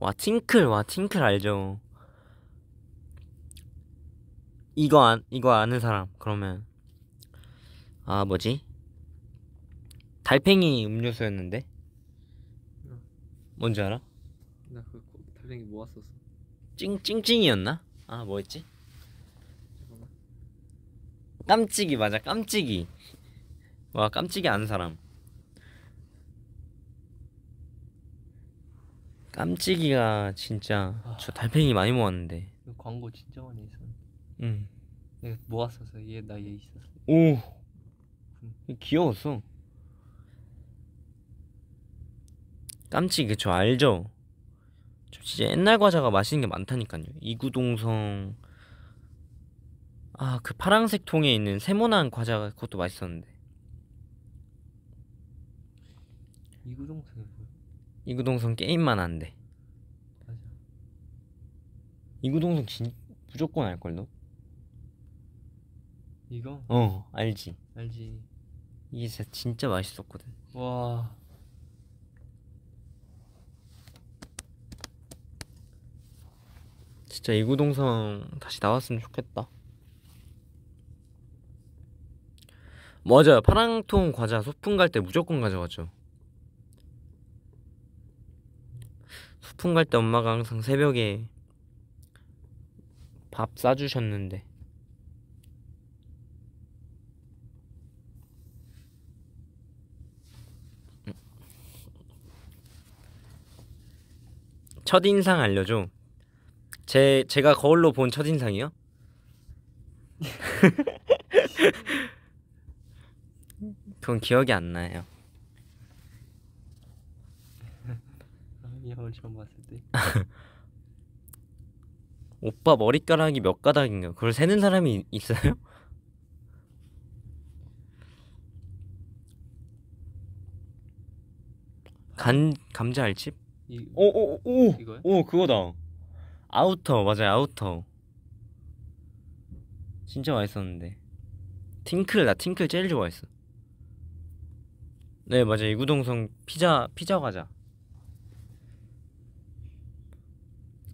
와 팅클 와 팅클 알죠 이거 안 이거 아는 사람 그러면 아 뭐지? 달팽이 음료수였는데? 뭔지 알아? 나 그 달팽이 모았었어. 찡찡찡이였나아 뭐였지? 깜찍이 맞아 깜찍이. 와 깜찍이 아는 사람. 깜찍이가 진짜 아. 저 달팽이 많이 모았는데. 광고 진짜 많이 했어. 응. 내가 모았어얘 나 얘 있었어. 오. 귀여웠어. 깜찍 이 그쵸 알죠? 저 진짜 옛날 과자가 맛있는 게 많다니까요. 이구동성 아 그 파란색 통에 있는 세모난 과자 그것도 맛있었는데. 이구동성이 뭐야? 이구동성 게임만 한데. 맞아. 이구동성 진 무조건 알걸 너? 이거? 어 알지. 알지. 이게 진짜, 진짜 맛있었거든 와 진짜 이구동성 다시 나왔으면 좋겠다 맞아요 파랑통 과자 소풍 갈 때 무조건 가져가죠 소풍 갈 때 엄마가 항상 새벽에 밥 싸주셨는데 첫인상 알려줘. 제 제가 거울로 본 첫인상이요? <laughs> 그건 기억이 안 나요. 미형을 처음 봤을 때. <laughs> 오빠 머리카락이 몇 가닥인가? 그걸 세는 사람이 있어요? <laughs> 간 감자 알집? 이, 어, 어, 어, 오, 오, 오, 이 오, 그거다. 아우터, 맞아요, 아우터. 진짜 맛있었는데. 팅클, 나 팅클 제일 좋아했어. 네, 맞아요, 이구동성 피자, 피자 과자.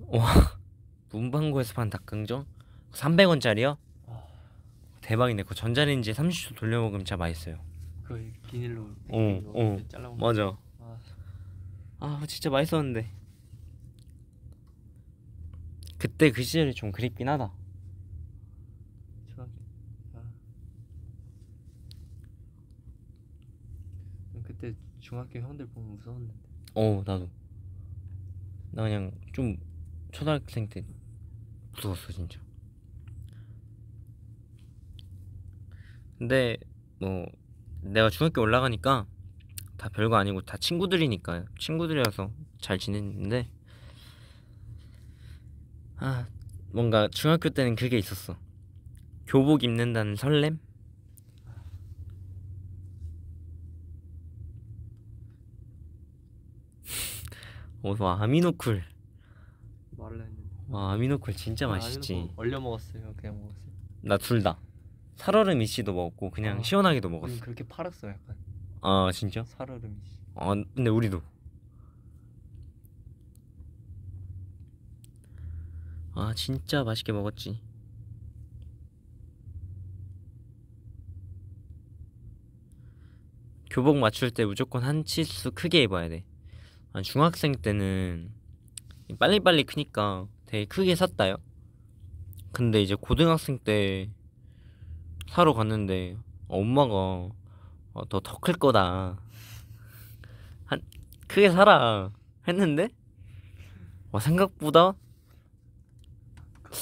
와, <laughs> 문방구에서 판 닭강정? 300원짜리요? 아. 대박이네. 그 전자레인지에 30초 돌려 먹으면 진짜 맛있어요. 그 비닐로, 어, 어, 맞아. 아 진짜 맛있었는데 그때 그 시절이 좀 그립긴 하다 아. 그때 중학교 형들 보면 무서웠는데 어 나도 나 그냥 좀 초등학생 때 무서웠어 진짜 근데 뭐 내가 중학교 올라가니까 다 별거 아니고 다 친구들이니까 요 친구들이라서 잘 지냈는데 아 뭔가 중학교 때는 그게 있었어 교복 입는다는 설렘 <laughs> 어와 아미노쿨 와 아미노쿨 진짜 아, 맛있지 아 얼려 먹었어요 그냥 먹었어요 나 둘다 살얼음 이씨도 먹었고 그냥 아, 시원하게도 먹었어 음, 그렇게 팔았어 약간 아 진짜? 살얼음이아 근데 우리도. 아 진짜 맛있게 먹었지. 교복 맞출 때 무조건 한 치수 크게 입어야 돼. 아, 중학생 때는 빨리빨리 크니까 되게 크게 샀다요. 근데 이제 고등학생 때 사러 갔는데 엄마가 어, 너더 클 거다. 한, 크게 살아. 했는데, 와, 생각보다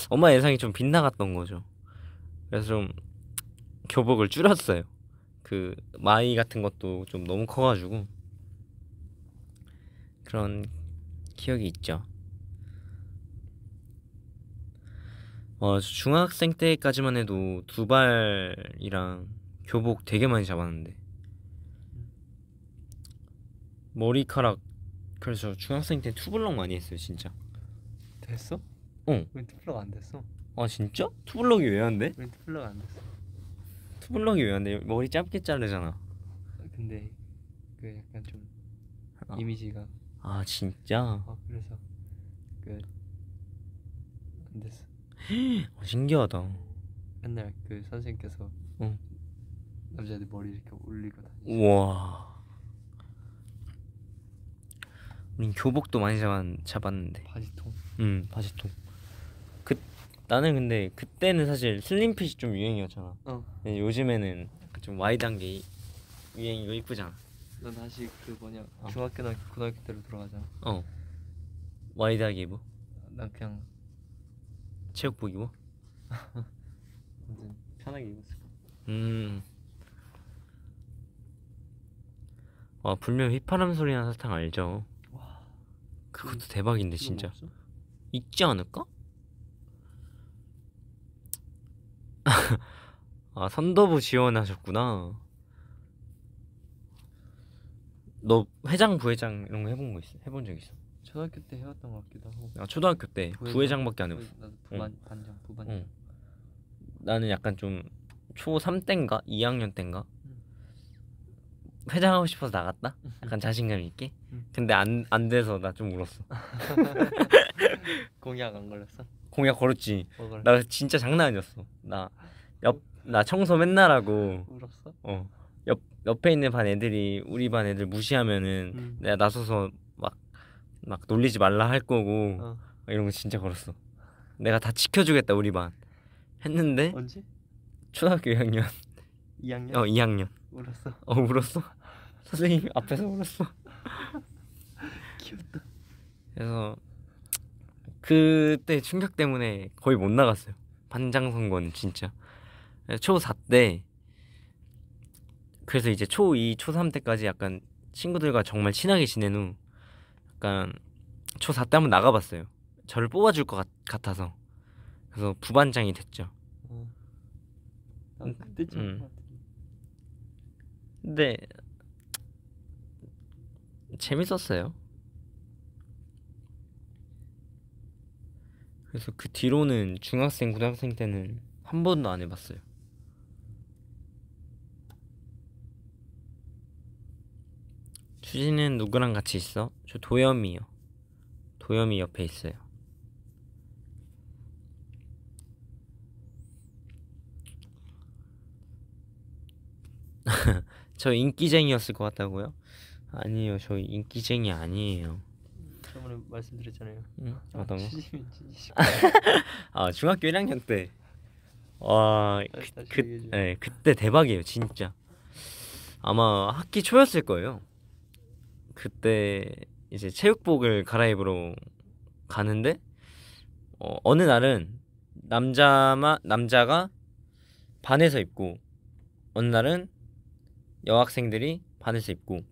엄마 예상이 좀 빗나갔던 거죠. 그래서 좀 교복을 줄였어요. 그, 마이 같은 것도 좀 너무 커가지고. 그런 기억이 있죠. 어, 중학생 때까지만 해도 두 발이랑 교복 되게 많이 잡았는데 머리카락 그래서 중학생 때 투블럭 많이 했어요 진짜 됐어? 어. 왜 투블럭 안 됐어? 아 진짜? 투블럭이 왜 안 돼? 왜 투블럭 안 됐어? 투블럭이 왜 안 돼? 머리 짧게 자르잖아 아, 근데 그 약간 좀 아. 이미지가 아 진짜? 아 그래서 그안 됐어 어, 신기하다 맨날 그 선생님께서 응 남자들 머리 이렇게 올리고 다니죠. 와. 우린 교복도 많이 잡았, 는데 바지통. 응, 바지통. 그 나는 근데 그때는 사실 슬림핏이 좀 유행이었잖아. 어. 요즘에는 좀 와이드한 게 유행이고 이쁘잖아. 넌 다시 그 뭐냐 어. 중학교나 고등학교 때로 돌아가잖 어. 와이드하게 입어. 난 그냥 체육복 입어. <laughs> 편하게 입었을 거. 음. 아 어, 불면 휘파람 소리 난 사탕 알죠? 와, 그것도 그, 대박인데 진짜 있지 않을까? <laughs> 아 선도부 지원하셨구나 너 회장 부회장 이런 거 해본 거 있어? 해본 적 있어? 초등학교 때 해왔던 것 같기도 하고 아 초등학교 때 부회장, 밖에안 해봤어 나도 부반, 응. 반장 부반 응. 나는 약간 좀 초3 땐가 2학년 땐가 회장하고 싶어서 나갔다. <laughs> 약간 자신감 있게. 음. 근데 안 안 돼서 나 좀 울었어. <laughs> 공약 안 걸렸어? 공약 걸었지. 뭐나 진짜 장난 아니었어. 나 옆 나 청소 맨날 하고. 울었어? 어. 옆 옆에 있는 반 애들이 우리 반 애들 무시하면은 음. 내가 나서서 막 막 놀리지 말라 할 거고 어. 이런 거 진짜 걸었어. 내가 다 지켜주겠다 우리 반 했는데 언제? 초등학교 2학년. 2학년? 어 2학년. 울었어. 어 울었어. 선생님 앞에서 울었어. <laughs> 귀엽다. 그래서 그때 충격 때문에 거의 못 나갔어요. 반장 선거는 진짜. 초4 때, 그래서 이제 초2, 초3 때까지 약간 친구들과 정말 친하게 지낸 후, 약간 초4 때 한번 나가봤어요. 저를 뽑아줄 것 같, 아서 그래서 부반장이 됐죠. 어. 난 그때쯤 음. 근데 재밌었어요. 그래서 그 뒤로는 중학생, 고등학생 때는 한 번도 안 해봤어요. 수진은 누구랑 같이 있어? 저 도염이요. 도염이 옆에 있어요. <laughs> 저 인기쟁이였을 것 같다고요? 아니요, 저 인기쟁이 아니에요. 저번에 말씀드렸잖아요. 응? 어떤 거? <laughs> 아 중학교 1학년 때. 와, 그, 그, 네, 그때 대박이에요, 진짜. 아마 학기 초였을 거예요. 그때 이제 체육복을 갈아입으러 가는데 어, 어느 날은 남자마 남자가 반에서 입고 어느 날은 여학생들이 반에서 입고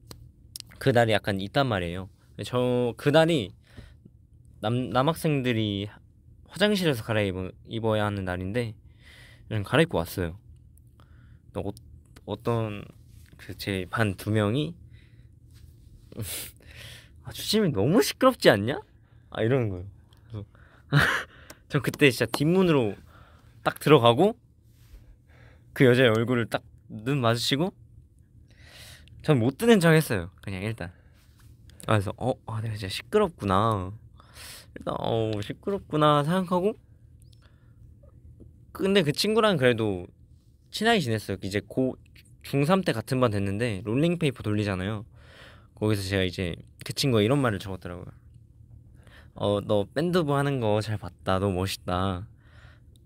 그 날이 약간 있단 말이에요. 저 그날이 남 남학생들이 화장실에서 갈아입어 입어야 하는 날인데 그냥 갈아입고 왔어요. 어, 어떤 그 제 반 두 명이 <laughs> 아, 주심이 너무 시끄럽지 않냐? 아 이러는 거예요. 그래서 <laughs> 전 그때 진짜 뒷문으로 딱 들어가고 그 여자의 얼굴을 딱 눈 마주치고 전못 듣는 척 했어요. 그냥 일단. 아, 그래서 어, 아, 내가 진짜 시끄럽구나. 일단 어, 시끄럽구나 생각하고 근데 그 친구랑 그래도 친하게 지냈어요. 이제 고 중3 때 같은 반 됐는데 롤링 페이퍼 돌리잖아요. 거기서 제가 이제 그 친구가 이런 말을 적었더라고요. 어, 너 밴드부 하는 거 잘 봤다. 너 멋있다.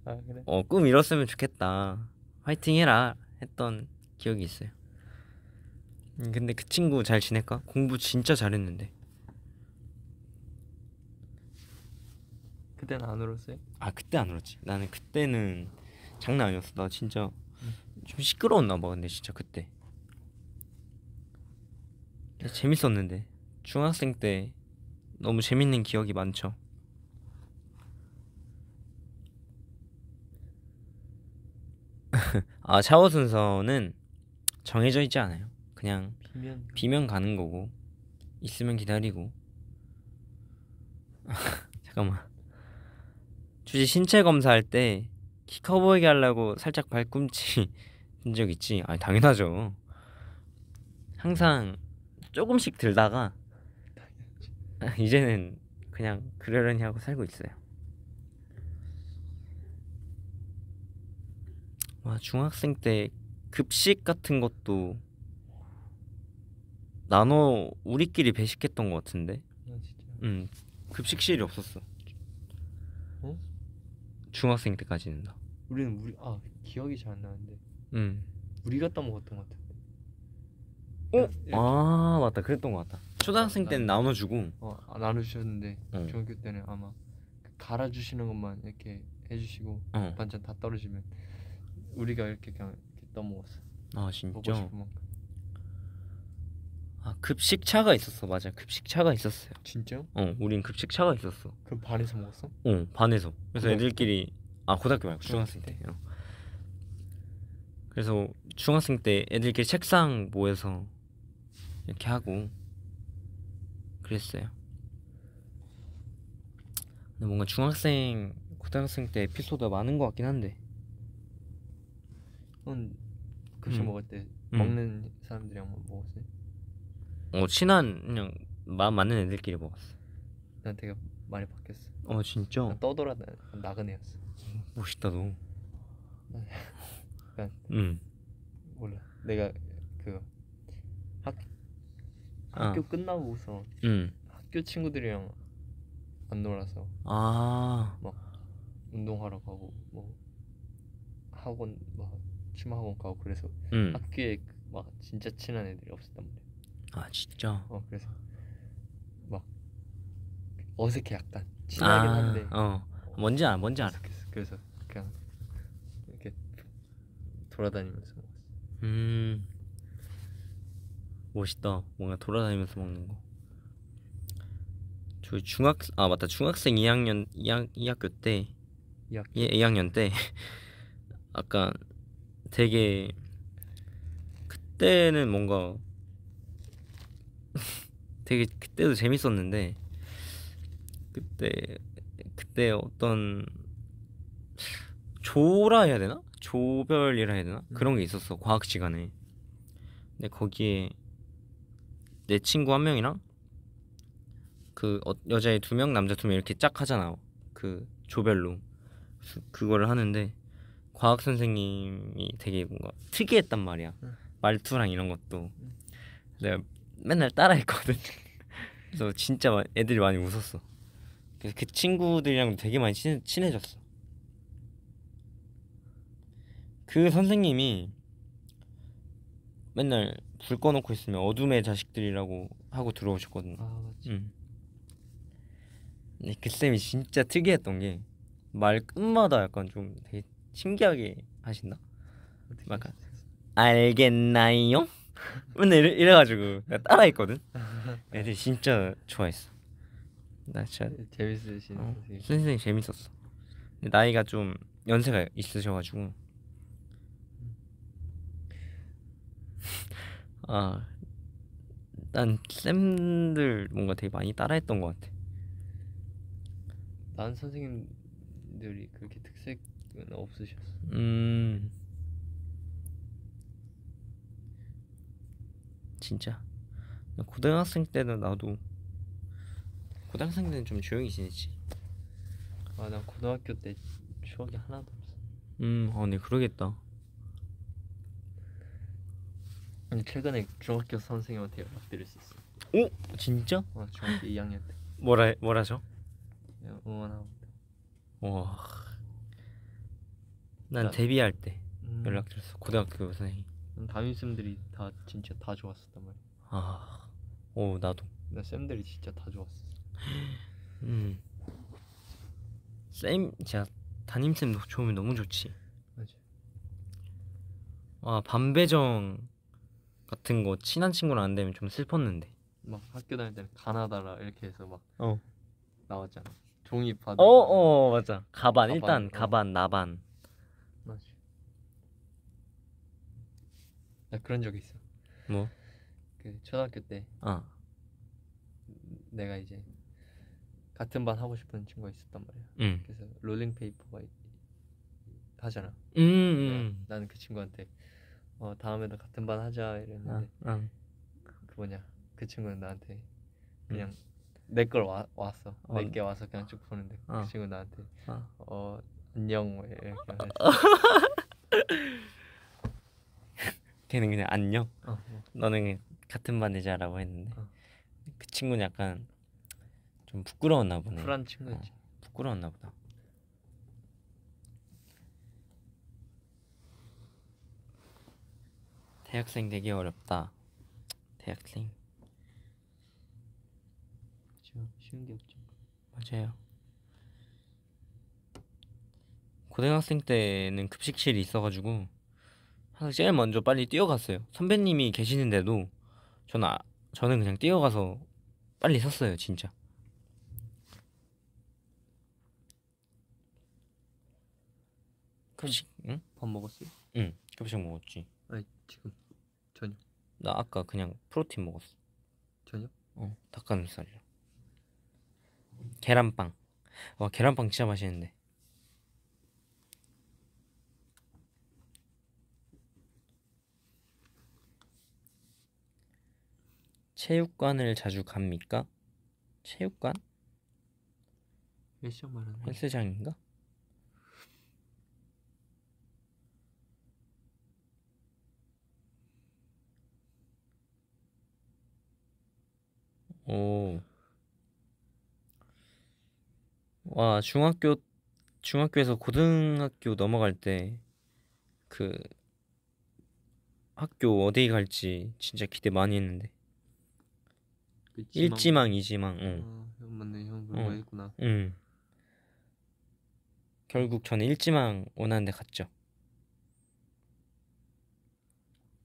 아, 그래? 어, 꿈 이뤘으면 좋겠다. 화이팅 해라. 했던 기억이 있어요. 음, 근데 그 친구 잘 지낼까? 공부 진짜 잘했는데. 그때는 안 울었어요? 아 그때 안 울었지. 나는 그때는 장난 아니었어. 나 진짜 음. 좀 시끄러웠나 봐. 근데 진짜 그때 재밌었는데 중학생 때 너무 재밌는 기억이 많죠. <laughs> 아 샤워 순서는 정해져 있지 않아요. 그냥 비면 비면 가는 거고 있으면 기다리고 <laughs> 잠깐만 주지 신체 검사할 때 키 커 보이게 하려고 살짝 발꿈치 <laughs> 적 있지? 아 당연하죠 항상 조금씩 들다가 <laughs> 이제는 그냥 그러려니 하고 살고 있어요 와 중학생 때 급식 같은 것도 나눠 우리끼리 배식했던 것 같은데. 아, 응. 급식실이 없었어. 어? 중학생 때까지는 나. 우리는 우리 아 기억이 잘 안 나는데. 응. 우리가 떠먹었던 것 같은데. 어? 아 맞다 그랬던 것 같다. 초등학생 아, 때는 나, 나눠주고. 어 아, 나눠주셨는데 어. 중학교 때는 아마 그 갈아주시는 것만 이렇게 해주시고 어. 반찬 다 떨어지면 우리가 이렇게 그냥 이렇게 떠먹었어. 아 진짜. 아 급식차가 있었어 맞아 급식차가 있었어요 진짜어 우린 급식차가 있었어 그럼 반에서 먹었어? 어 반에서 그래서 네. 애들끼리 아 고등학교 말고 중학생 때 어. 그래서 중학생 때 애들끼리 책상 모여서 이렇게 하고 그랬어요 근데 뭔가 중학생 고등학생 때 에피소드가 많은 것 같긴 한데 넌 급식 음. 먹을 때 음. 먹는 사람들이랑 뭐 먹었어요? 어 친한 그냥 마음 맞는 애들끼리 먹었어. 난 되게 많이 바뀌었어. 어 진짜? 떠돌아 나그네였어. 멋있다 너. <laughs> 약간 음. 몰라. 내가 그 학, 아. 학교 아. 끝나고서 음. 학교 친구들이랑 안 놀아서 아. 막 운동하러 가고 뭐 학원 막 취마 학원 가고 그래서 음. 학교에 막 진짜 친한 애들이 없었단 말이야. 아 진짜. 어 그래서 막 어색해 약간 친하긴 아, 한데. 어 뭔지 알아 뭔지 알아. 그래서 그냥 이렇게 돌아다니면서 먹었어. 음 멋있다. 뭔가 돌아다니면서 먹는 거. 저 중학 아 맞다 중학생 2학년 2학 2학교 때 2학년, 예, 2학년 때 <laughs> 아까 되게 그때는 뭔가 되게 그때도 재밌었는데 그때 그때 어떤 조라 해야 되나? 조별이라 해야 되나? 그런 게 있었어 과학 시간에. 근데 거기에 내 친구 한 명이랑 그 어, 여자애 두 명, 남자 두 명 이렇게 짝 하잖아. 그 조별로 그거를 하는데 과학 선생님이 되게 뭔가 특이했단 말이야. 말투랑 이런 것도. 내가 맨날 따라했거든. <laughs> 그래서 진짜 애들이 많이 웃었어. 그래서 그 친구들이랑 되게 많이 친, 친해졌어. 그 선생님이 맨날 불 꺼놓고 있으면 어둠의 자식들이라고 하고 들어오셨거든. 아 맞지. 응. 근데 그 쌤이 진짜 특이했던 게 말 끝마다 약간 좀 되게 신기하게 하신다. 막 알겠나요? 맨날 이래, 이래 가지고 따라했거든. <laughs> 애들 진짜 좋아했어. 나 진짜 재밌으신 어, 선생님. 선생님 재밌었어. 근데 나이가 좀 연세가 있으셔가지고 <laughs> 아, 난 쌤들 뭔가 되게 많이 따라했던 것 같아. 난 선생님들이 그렇게 특색은 없으셨어. 음. 진짜 고등학생 때는 나도 고등학생 때는 좀 조용히 지냈지 아 난 고등학교 때 추억이 하나도 없어 음어네 아, 그러겠다 아니 최근에 중학교 선생님한테 연락드릴 수 있어 오 진짜? 어 중학교 2학년 때 뭐라 뭐라죠? 응원하고 와난 데뷔할 때 음. 연락드렸어 고등학교 선생님 담임 음, 쌤들이 다 진짜 다 좋았었단 말이야. 아, 오 어, 나도. 나 쌤들이 진짜 다 좋았어. 음. 쌤, 진짜 담임 쌤 좋으면 너무 좋지. 맞아. 아 반배정 같은 거 친한 친구랑 안 되면 좀 슬펐는데. 막 학교 다닐 때는 가나다라 이렇게 해서 막 어. 나왔잖아. 종이 받 어어 맞아. 가반, 가반 일단 어. 가반 나반. 나 그런 적 있어. 뭐? 그 초등학교 때. 어. 내가 이제 같은 반 하고 싶은 친구가 있었단 말이야. 음. 그래서 롤링 페이퍼가 하잖아. 음, 음, 음, 나는 그 친구한테 어, 다음에도 같은 반 하자 이랬는데 아, 아. 그 뭐냐 그 친구는 나한테 음. 그냥 내 걸 왔어. 어. 내게 와서 그냥 쭉 보는데 그 어. 그 친구 나한테 어, 어 안녕 뭐 이렇게. <laughs> 걔는 그냥 안녕. 어, 어, 너는 같은 반이자라고 했는데 어. 그 친구는 약간 좀 부끄러웠나 보네. 불안 친구지. 어, 부끄러웠나 보다. 대학생 되기 어렵다. 대학생. 그렇죠. 쉬운 게 없죠. 맞아요. 고등학생 때는 급식실이 있어가지고 항상 제일 먼저 빨리 뛰어갔어요. 선배님이 계시는데도 저는 아, 저는 그냥 뛰어가서 빨리 섰어요, 진짜. 급식 응? 밥 먹었어요? 응. 급식 먹었지. 아니 지금 저녁. 나 아까 그냥 프로틴 먹었어. 저녁? 어, 닭가슴살이랑 계란빵. 와, 계란빵 진짜 맛있는데. 체육관을 자주 갑니까? 체육관? 헬스장 말하는 헬스장인가? 오. 와, 중학교 중학교에서 고등학교 넘어갈 때 그 학교 어디 갈지 진짜 기대 많이 했는데. 일지망, 이지망. 응. 아, 형 맞네, 형 그거 응. 구나 응. 결국 저는 일지망 원하는데 갔죠.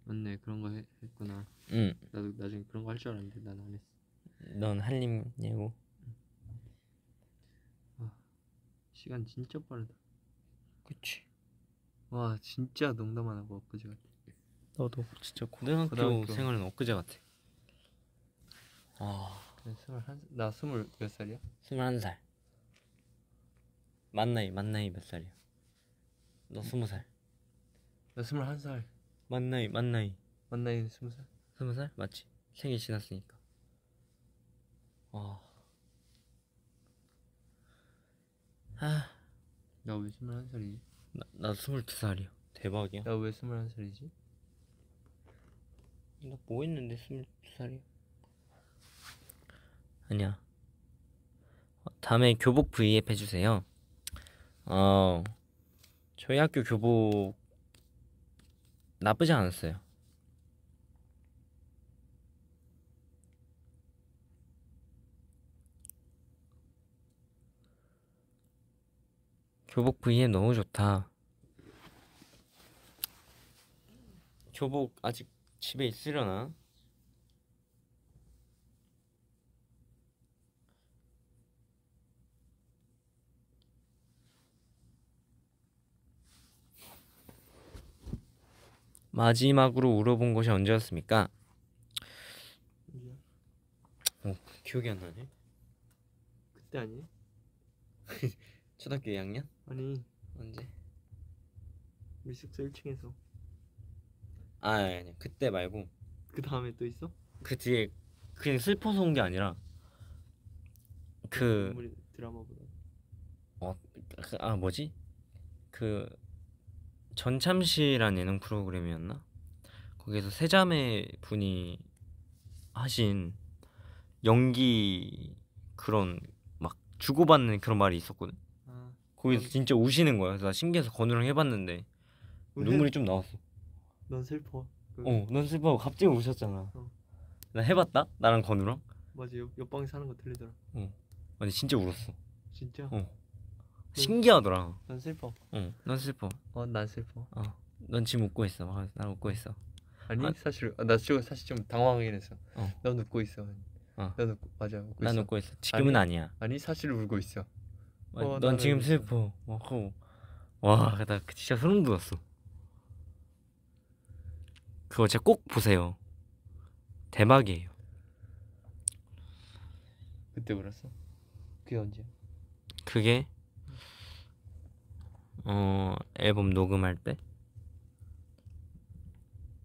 맞네, 그런 거 해, 했구나. 응. 나도 나중에 그런 거 할 줄 알았는데 난 안 했어. 넌 할림이고. 아, 시간 진짜 빠르다. 그치. 와 진짜 농담 안 하고 뭐 엊그제 같아. 나도 진짜 고등학교, 고등학교. 생활은 엊그제 같아. 아, 스물한 나 스물 몇 살이야? 스물한 살. 만나이 만나이 몇 살이야? 너 스무 살. 나 스물한 살. 만나이 만나이. 만나이 스무 살. 스무 살 맞지? 생일 지났으니까. 어. 아. 아. 나왜 스물한 살이지? 나 스물두 살이야. 대박이야. 나 왜 스물한 살이지? 나 뭐 했는데 스물두 살이야? 아니야. 어, 다음에 교복 V앱 해주세요. 어, 저희 학교 교복 나쁘지 않았어요. 교복 V앱 너무 좋다. 교복 아직 집에 있으려나? 마지막으로 울어본 것이 언제였습니까? 오, 어, 기억이 안 나네. 그때 아니 <laughs> 초등학교 2학년? 아니 언제? 우 숙소 1층에서. 아 아니, 그때 말고 그 다음에 또 있어? 그 뒤에 그냥 슬퍼서 온 게 아니라 그 드라마보다. 어, 아 뭐지? 그 전참시라는 예능 프로그램이었나? 거기에서 세자매 분이 하신 연기 그런 막 주고받는 그런 말이 있었거든. 아, 거기서 난... 진짜 우시는 거야. 그래서 나 신기해서 건우랑 해봤는데 우리... 눈물이 좀 나왔어. 넌 슬퍼. 그... 어, 넌슬퍼 갑자기 우셨잖아. 어. 나 해봤다? 나랑 건우랑? 맞아, 옆, 옆방에 사는 거 들리더라. 어, 아니 진짜 울었어. 진짜? 어. 신기하더라. 난 슬퍼. 어, 난 슬퍼. 어난 슬퍼 어넌 지금 웃고 있어 어, 난 웃고 있어 아니 아, 사실 아, 나 지금 사실 좀 당황하긴 했어 어. 넌 웃고 있어 어. 넌 웃고 맞아 웃고 난 있어 웃고 있어 지금은 아니, 야 아니 사실 울고 있어 어, 어 넌 지금 울고 있어. 와나 진짜 소름 돋았어 그거 진짜 꼭 보세요 대박이에요 그때 울었어? 그게 언제 그게 어 앨범 녹음할 때?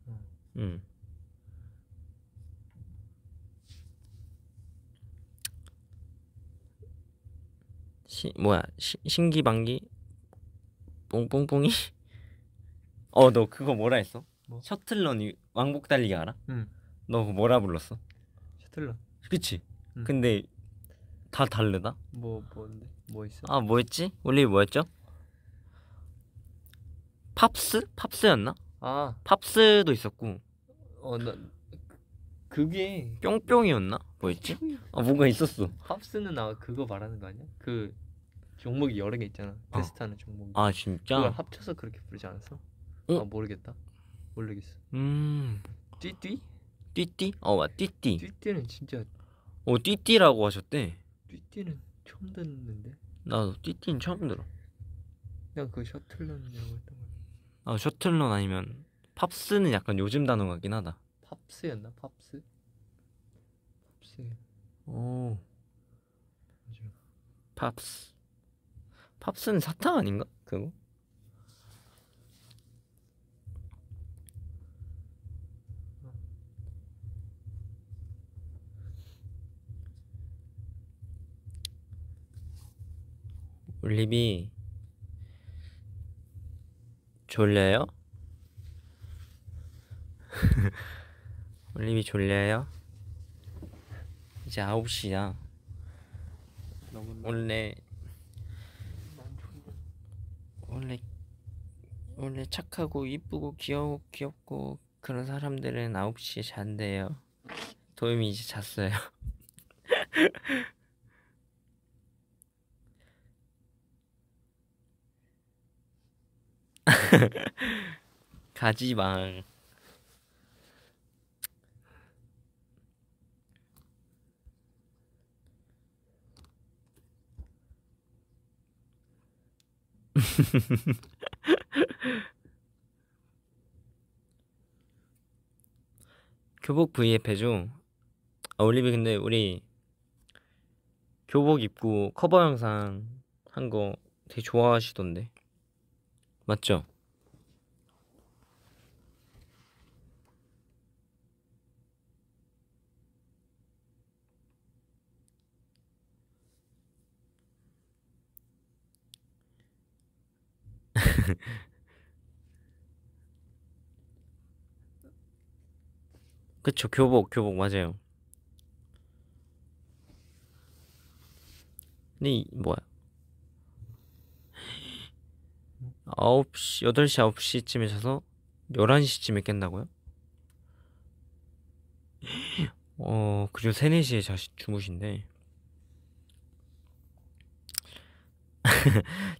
음. 응. 시, 뭐야 시, 신기 방기 뽕뽕뽕이 <laughs> 어 너 그거 뭐라 했어? 뭐? 셔틀런 왕복 달리기 알아? 응너 뭐라 불렀어? 셔틀런 그치? 응. 근데 다 다르다? 뭐 뭔데? 뭐 있어? 아 뭐였지? 원래 뭐였죠? 팝스? 팝스였나? 아 팝스도 있었고 어, 나, 그게 뿅뿅이었나? 뭐였지? 그 아 뭔가 있었어. 팝스는 아 그거 말하는 거 아니야? 그 종목이 여러 개 있잖아. 테스트하는 아. 종목. 아 진짜? 그걸 합쳐서 그렇게 부르지 않았어? 어? 아 모르겠다. 모르겠어. 음. 띠띠? 띠띠? 어, 맞. 띠띠. 띠띠는 진짜 어, 띠띠라고 하셨대. 띠띠는 처음 듣는데. 나도 띠띠는 처음 들어. 그냥 그 셔틀런이라고 했던 거. 아, 셔틀런 아니면 팝스는 약간 요즘 단어 같긴 하다. 팝스였나? 팝스? 팝스. 오. 팝스. 팝스는 사탕 아닌가? 그거? 올립이 졸려요? 올림이 <laughs> 졸려요? 이제 9시야. 원래 원래 원래 착하고 이쁘고 귀여워 귀엽고 그런 사람들은 9시에 잔대요. 도움이 이제 잤어요. <laughs> <laughs> 가지망. <laughs> 교복 브이앱 해줘. 아, 올리비 근데 우리 교복 입고 커버 영상 한 거 되게 좋아하시던데. 맞죠? <laughs> 그쵸 교복 교복 맞아요 근데 이, 뭐야 9시, 8시, 9시쯤에 자서 11시쯤에 깼다고요 어, 그리고 3, 4시에 자, 주무신데.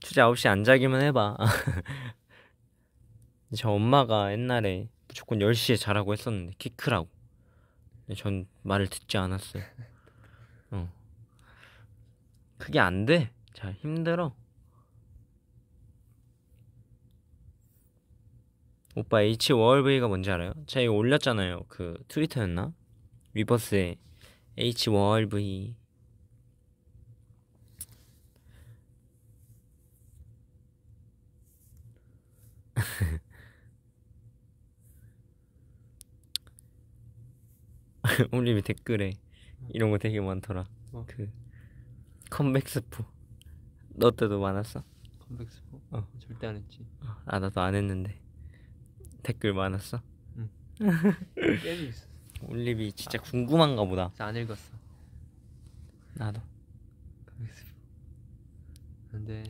주제 9시 안 자기만 해봐. <laughs> 저 엄마가 옛날에 무조건 10시에 자라고 했었는데, 키 크라고. 전 말을 듣지 않았어요. 어. 그게 안 돼. 자, 힘들어. 오빠 HWV가 뭔지 알아요? 제가 이거 올렸잖아요. 그 트위터였나? 위버스에 HWV <laughs> 올림이 댓글에 이런 거 되게 많더라. 어. 그 컴백 스포. 너 때도 많았어? 컴백 스포? 어. 어 절대 안 했지. 어, 아 나도 안 했는데. 댓글 많았어? 응. 계속 <laughs> 있어. 올리비 진짜 아, 궁금한가 보다. 안 읽었어. 나도. 안 돼.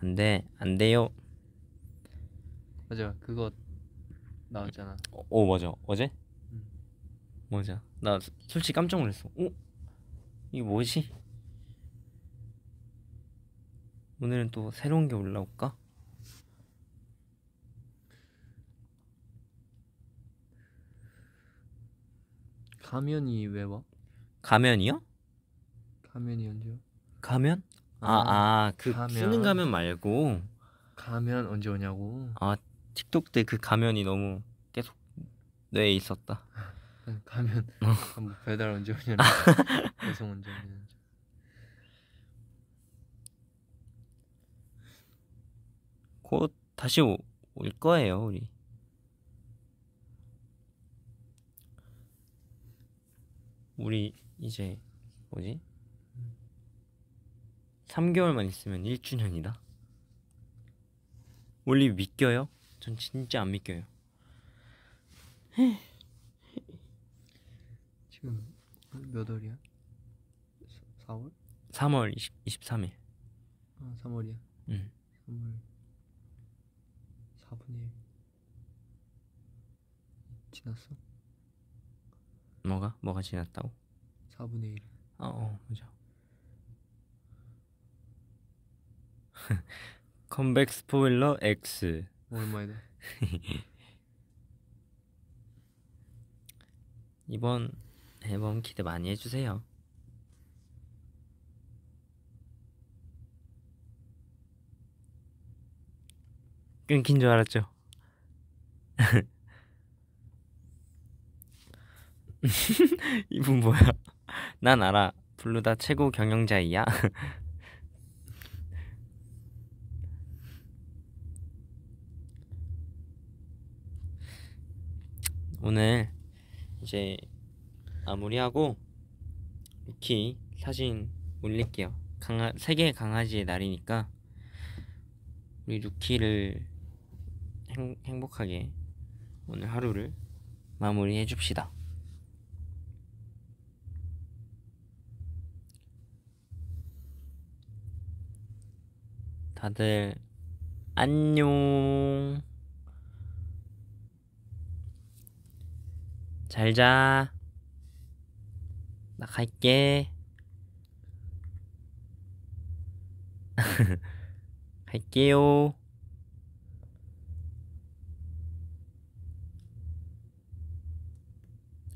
안 돼. 안 돼요. 맞아. 그거 나왔잖아. 어, 어 맞아. 어제? 응. 맞아. 나 솔직히 깜짝 놀랐어. 어? 이게 뭐지? 오늘은 또 새로운 게 올라올까? 가면이 왜 와? 가면이요? 가면이 언제요? 가면? 아, 아, 아, 그 가면. 쓰는 가면 말고 가면 언제 오냐고. 아, 틱톡 때 그 가면이 너무 계속 뇌에 있었다. <laughs> 가면 어. 배달 언제 오냐고. <laughs> 배송 언제 오냐고. 곧 다시 오, 올 거예요, 우리. 우리 이제 뭐지? 3개월만 있으면 1주년이다. 원리 믿겨요? 전 진짜 안 믿겨요. <laughs> 지금 몇 월이야? 4월? 3월 20, 23일. 아, 3월이야. 응. 3월 4분의 1 지났어? 뭐가? 뭐가 지났다고? 4분의 1. 아, 어, 뭐죠? <laughs> 컴백 스포일러 X. 오랜만이다. <laughs> 이번 앨범 기대 많이 해주세요. 끊긴 줄 알았죠? <laughs> <laughs> 이분 뭐야? <laughs> 난 알아. 블루다 최고 경영자이야. <laughs> 오늘 이제 마무리하고 루키 사진 올릴게요. 강아, 세계 강아지의 날이니까 우리 루키를 행, 행복하게 오늘 하루를 마무리해 줍시다. 다들 안녕. 잘 자. 나 갈게. <laughs> 갈게요.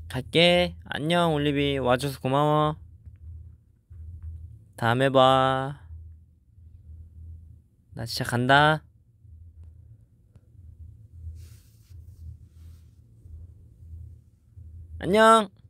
갈게. 안녕, 올리비. 와줘서 고마워. 다음에 봐. 나 진짜 간다. 안녕!